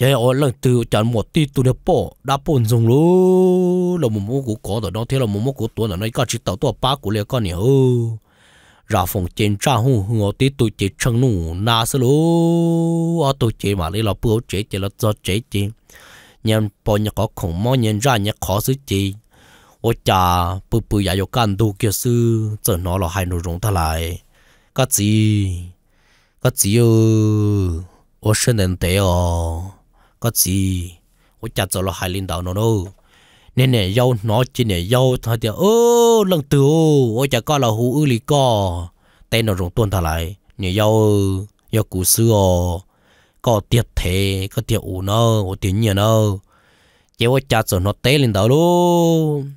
giờ ở lần từ trận một tí tụi nó bỏ đã bồn dùng lú là một mũ cũ có đó thế là một mũ của tuổi là nói có chỉ tàu tàu ba của liệt con nhỉ ra phòng trên tra hù ngó tí tụi chế chân nụ na sơ lú ở tụi chế mà lấy là bữa chế chế là do chế chế nhân bỏ nhà có khổng mò nhân ra nhà khó sứ chế ở cha bự bự ya yo can du kia sư giờ nó là hai nội dung ta lại các gì các gì ơi, ô sinh đến thế ơ có gì ủa chặt cho là hai linh đạo nó đâu nên nè yêu nó chỉ nè yêu thôi thì ơ lần từ ôi chả có là hú ư lì co tên nó rụng tuôn thả lại nè yêu yêu cũ xưa có tiệt thế có tiệt ủ nó ủa tiệt nhiều nó chỉ ôi chặt rồi nó té lên đạo luôn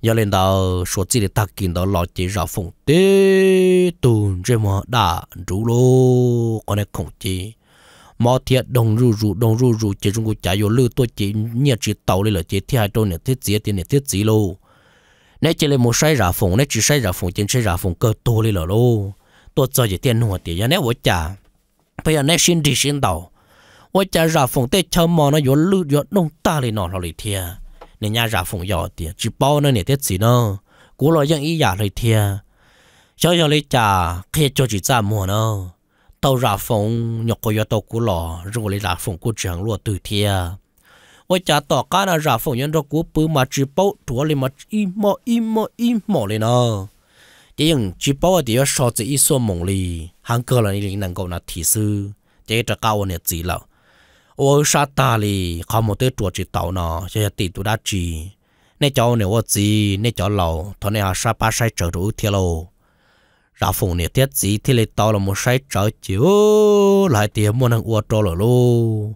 yêu lên đạo số chỉ để ta kiếm đạo lọ chỉ ra phong, tê tuôn trên mà đã rủ lô con này không chỉ mò thiệt đồng rù rù đồng rù rù chỉ chúng cô chả vô lư tôi chỉ nhẹ chỉ tàu lên là chỉ thi hai tôi nè thiết gì tiền nè thiết gì lô nãy chỉ lên một sai ra phòng nãy chỉ sai ra phòng trên sai ra phòng cơ tôi lên là lô tôi cho chỉ tiền nuôi tiền nhà nãy vợ chả bây giờ nãy xin đi xin tàu vợ chả ra phòng tết chờ mò nó vô lư vô đông ta lên nó rồi thiệt Nên nhà ra phòng giàu tiền chỉ bao nó nè thiết gì nó cố lo dân ý giả rồi thiệt cho giờ lấy chả khi cho chỉ ra mua nó tàu ra phong nhọc có tàu cú lò rồi lấy ra phong cú trường lúa từ thia ôi cha tỏ cá là ra phong nhân đó cú bự mà chỉ bao thua lên mà im mò im mò im mò lên nó chỉ những chỉ bao thì ở sau chỉ ít số mộng li hàng cơ là những năng cầu là thị sư chỉ cho cao này chỉ là ôi sa ta không một tới chuột chỉ tàu nó sẽ tỷ tụ đã chỉ nên cháu nếu ở gì nên cháu lầu thôi ba sai trở đủ thiệt lâu ra phụ nè tiết gì thì lấy tao là một sai trở chiếu lại tiền mua năng uo trâu rồi luôn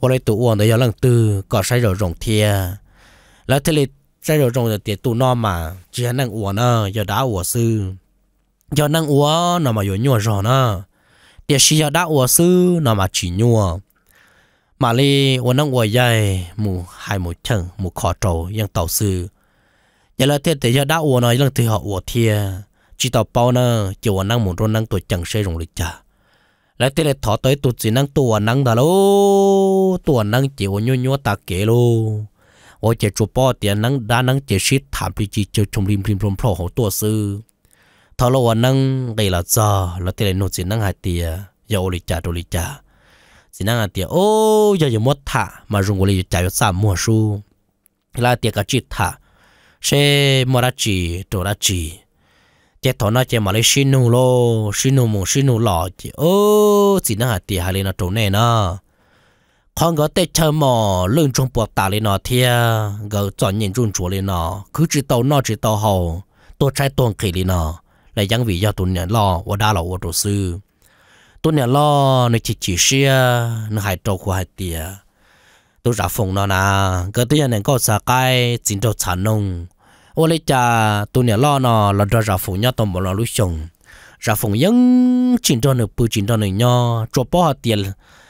uo lấy tụ uo nó giờ lần tư có sai rồi rồng thia lại thì lấy sai rồi rồng thì tụ nó mà chỉ ăn uo nó giờ đã uo sư giờ ăn uo nó mà giờ nhua rồi nó tiền xí giờ đã uo sư nó mà chỉ nhua mà li uo năng uo dài mù hai mù chân mù khó trâu ยัง tàu sư giờ là tiết thì giờ đã uo nó lần từ họ uo thia chỉ tao bao nè chiều năng muốn rồi năng tuổi chẳng xe rồng lịch cha lại thế này thọ tới tụt chỉ năng tuổi năng đã lô tuổi năng chiều nhu nhu ta kể lô ở chế chụp bao tiền năng đa năng chế shit thảm đi chỉ chơi trong lim lim rom pro hậu tua sư thọ lô năng đây là giờ là thế này nô chỉ năng hai tiền giờ lịch cha đồ lịch cha chỉ năng hai tiền ô giờ giờ mất thả mà dùng của lịch cha giờ sao mua su là tiền cả chỉ thả xe mua ra chỉ đồ ra chỉ chế thọ nó chế mà lấy xin nụ lô xin nụ mù xin nụ lọ chế ô chỉ nó hạt tiền hà lên nó trốn này nó con gỡ tết chơi mò lưng trung buộc tả lên nó thia gỡ chọn nhìn trung chúa lên nó cứ chỉ tàu nó chỉ tàu hầu tôi trai tuần kỳ lên nó lại dân vị do tụi nhà lo và đa lo và đồ sư tụi nhà lo nó chỉ chỉ xia nó hại trâu của hại tiền tôi ra phòng nó nà gỡ tết này có sa cái chính đâu chăn nông ô lấy cha tu nè lo nó là ra ra phụ nhau tôm bỏ lo lú sông ra phụ nhân chín đó nữa bự chín đó nữa nhau cho bỏ tiền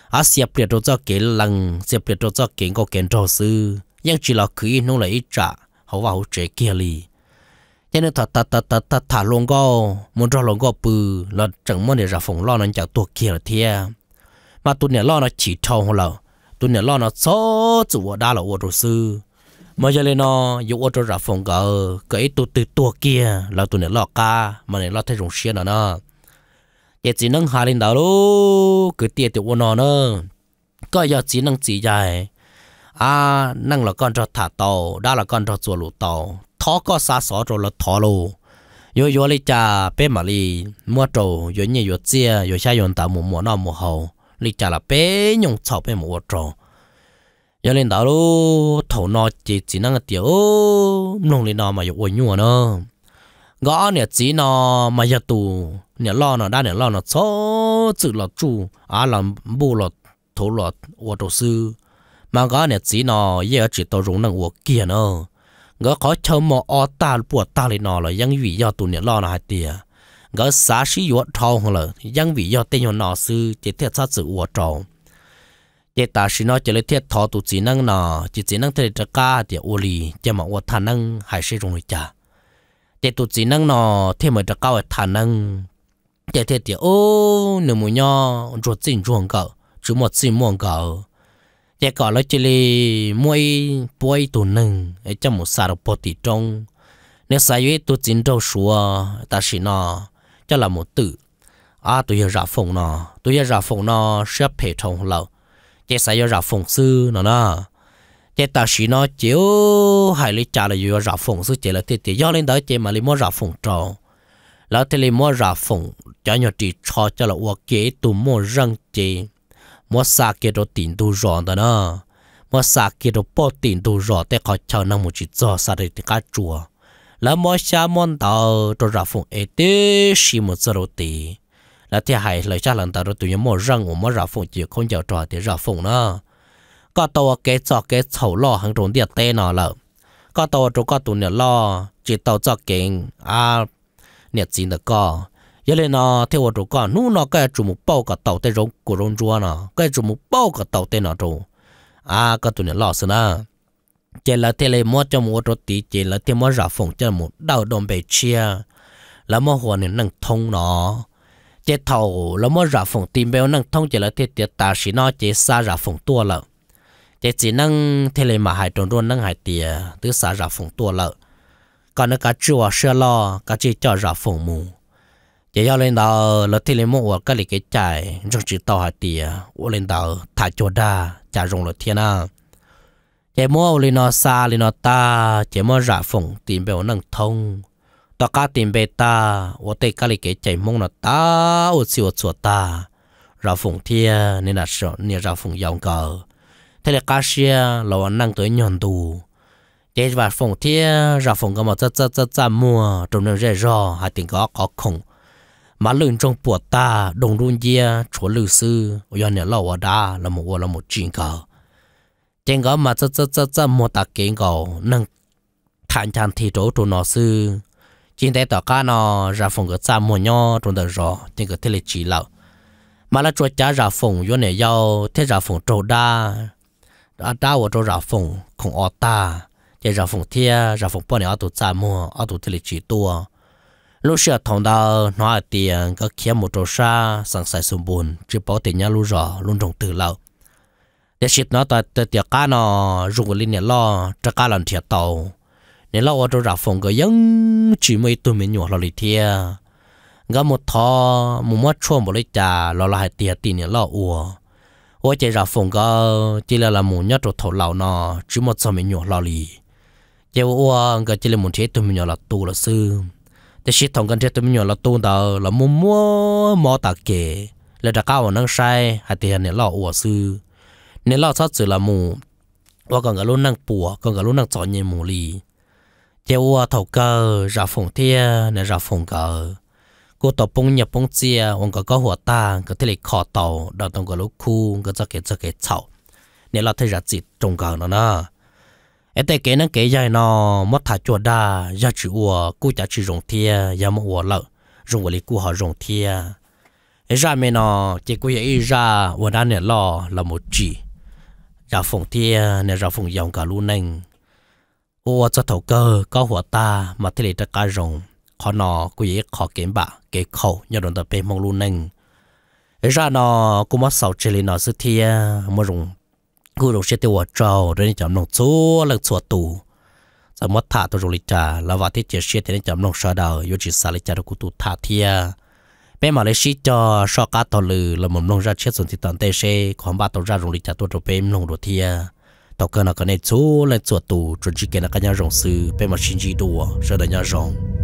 à xếp biệt đồ cho kén lăng xếp biệt đồ cho kén có kén trò sư nhưng chỉ là khí nông lại ít trả hậu vào chế kia li cho nó thật thật thật thật thật thả luôn go muốn cho luôn go bự là chẳng muốn để ra phồng lo nó chẳng tuột kia là thế mà tu nè lo nó chỉ thâu hơn là tu nè lo nó số chủ ở đa là ô đồ sư mà giờ lên nó dù ô tô ra phòng cỡ cái tụ từ tua kia là tụ này lọ ca mà này lọ thấy rồng xiên nó nè giờ chỉ nâng hà lên đầu luôn, cứ tiệt tụ ô nó nè có giờ chỉ nâng chỉ dài à nâng là con cho thả tàu đã là con cho chuột lụ tàu thó có xa xó rồi là thó luôn, yo yo li cha pe mà li mua trâu yo nhẹ yo chia yo xa yon tàu mù mù nó mù hầu li cha là pe nhung chọc pe mù trâu giờ lên đó lô thổ nó chỉ chỉ năng tiểu nông lên nọ mà dục quỳnh nhua nó gõ nè chỉ nọ mà giờ tù nè lo nọ đã nè lo nọ số chữ là chu à làm bu là thổ là ô đồ sư mà gõ nè chỉ nọ, giờ chỉ tao rung năng ô kia nó gõ khó chờ mà ô ta bùa ta lên nọ là dân vị giờ tù nè lo nó hai tia gõ xá sĩ ô thâu hơn là dân vị giờ tên nọ sư chỉ thiết sát sự ô trâu chế ta xin nói chế lấy thiết thọ tụ chỉ năng nọ chỉ chỉ năng thế trả ca thì ô lì chế mà ô thà năng hay sử dụng trả chế tụ chỉ năng nọ thế mà trả cao thà năng chế thế thì ô nếu muốn nhau ruột xin ruộng cỡ chú một xin muộn cỡ chế cỡ lấy chế lấy mỗi bôi tụ năng ấy cho một sả được bột tỷ trong nếu sai với tụ chỉ đâu xua ta xin nọ cho là một tự à tụi giờ ra phòng nọ tụi giờ ra phòng nọ sẽ phải trồng lâu chế sai yo rào phồng sư nó nó chế ta sĩ nó chiếu hai lý trả là yo rào phồng sư chế là thế, tiệt do lên đó chế mà lý mua rào phồng trò là thế lý mua rào phồng cho nhau chỉ cho cho là uo kế tụ mua răng chế mua xa kia đồ tiền tu rõ đó nó mua xa kia đồ bỏ tiền tu rõ để khỏi cho năng một chỉ cho xa để cá chùa là mua xa món đồ cho rào phồng ấy tế xí một giờ đầu tiền là thì hãy lời cha lần đầu tụi nhóm răng của mỗi rào phụng chỉ không giờ trò thì rào phụng nữa có tàu kế cho kế chầu lo hàng trốn địa tê nó là có tàu chỗ có tụi nhà lo chỉ tàu cho kinh à nhà gì nữa có giờ lên nó theo chỗ có nu nó cái chủ mục bao cả tàu tê rong của rong rùa nó cái chủ mục bao cả tàu tê nó chỗ à có tụi nhà lo xí nữa chỉ là thế này mua cho mua chỗ tí chỉ là thế mua rào phụng cho một đau đồng bể chia là mua hồ này năng thông nó chế thầu là mới ra phòng tìm béo năng thông chế là thiết tiệt ta xí nó chế xa ra phòng tua lợ chế chỉ năng thế lệ mà hải tròn luôn năng hải tiệt tứ xa ra phòng tua lợ còn nó cả chua sơ lo cả chỉ cho ra phòng mù chế giao lên đó là thế lệ mua cái lệ cái chạy trong chỉ tàu hải tiệt u lên đó thả cho đa trả rồng là thiên à chế mua lên nó xa lên nó ta chế mua ra phòng tìm béo năng thông ตัวก้าติมเบตาว่าเตกาลิเกใจมงนตาอุดสิวดสวตาเราฝงเทียนี่นะสเนี่ยเราฝงยองเกอทเลกาเชียเรานั่งตัวย้อนดูเจว่าฝงเทียเราฝงก็มาจะจะจะจะมัวตรงนั้นเร่อหาติงก็ก็คงมาลื่นจงปวดตาดงรุนเยียชวนลือซื้อย้อนเนี่ยเราว่าดาเราหมดว่าเราหมดจริงเกอเจงก็มาจะจะจะจะมัวตาเก่งก็นั่งทานจานที่โตตัวหนอซื้อ chính tế tỏ cá nó ra phòng cái xa mua nhau trong đời rõ nhưng cái thế là chỉ lâu mà là chỗ cha ra phòng vô này giàu thế ra phòng trâu đa đã đa ở chỗ ra phòng không ở ta chỉ ra phòng thia ra phòng bao này ở tụ xa mua ở tụ thế là chỉ tua lúc xưa thằng đó nó nói tiền có kiếm một chỗ xa sẵn sàng sung buồn chỉ bảo tiền nhà lúc rõ luôn trong từ lâu để xịt nó tại tiệc cá nó dùng cái linh này lo cho cá làm thiệt tàu để lâu ở chỗ rạp phòng cái giống chỉ mới tụi mình nhỏ lo lì thia một thò một mắt chua một lấy trà lo là hai tia tì nè lo ủa ủa chạy rạp phòng cái chỉ là là một nhát chỗ thầu lão nó chỉ một sao mình nhỏ lo lì chạy ủa gã chỉ là một thế tụi mình nhỏ là tu là sư để xí thằng gần thế tụi mình nhỏ là tu đó là mua mua mò tạc kề là đã cao ở năng sai hai tia nè lo ủa sư nè lo sát sự là mù và còn cả luôn năng bùa còn cả luôn năng chọn nhiều mù lì chế ua thầu cơ ra phùng thiê, nè ra phùng cờ cô tổ bông nhập bông chia ông có có có หัว ta có thể lấy khó tàu đào tông có lúc khu có cho cái cho cái chậu nè là thấy ra chỉ trồng cờ nó nè ấy tại cái nó cái dài nó mất thả chuột đa ra chữ ua cô chả chữ rồng thia ra một ua lợ rồng ua lấy cô họ rồng thia ấy ra mẹ nó chỉ cô ấy ra ua đa nè lo là một chỉ ra phùng thiê, nè ra phùng dòng cả luôn nành có ta mà หัวจะถูกเกอก็หัวตามาที่เลจะการรงขอนอกูยิ่ขอเก็บบะเก็บเขายอดนตะเป็นมองลูนึง ra nó cũng mất sáu lý nó sự thia mà rùng cứ rùng sẽ tiêu trâu rồi chậm nông chúa lực chúa tù sau mất thả tôi rùng lịch trà là vào thiết chế sẽ thì chậm nông sợ đào, yêu chỉ xả lịch trà được tụ thả thia bê mà lấy sĩ cho so cá tàu lư là mầm nông ra chết xuống thì toàn tê xe khoảng ba tàu ra rùng lịch trà tôi rồi bê nông đồ thia tàu cơ nào cái này chỗ lên chuột tù rồi chỉ cái nào cái nhà rồng sư bên mà xin chỉ đồ, rồi là nhà rồng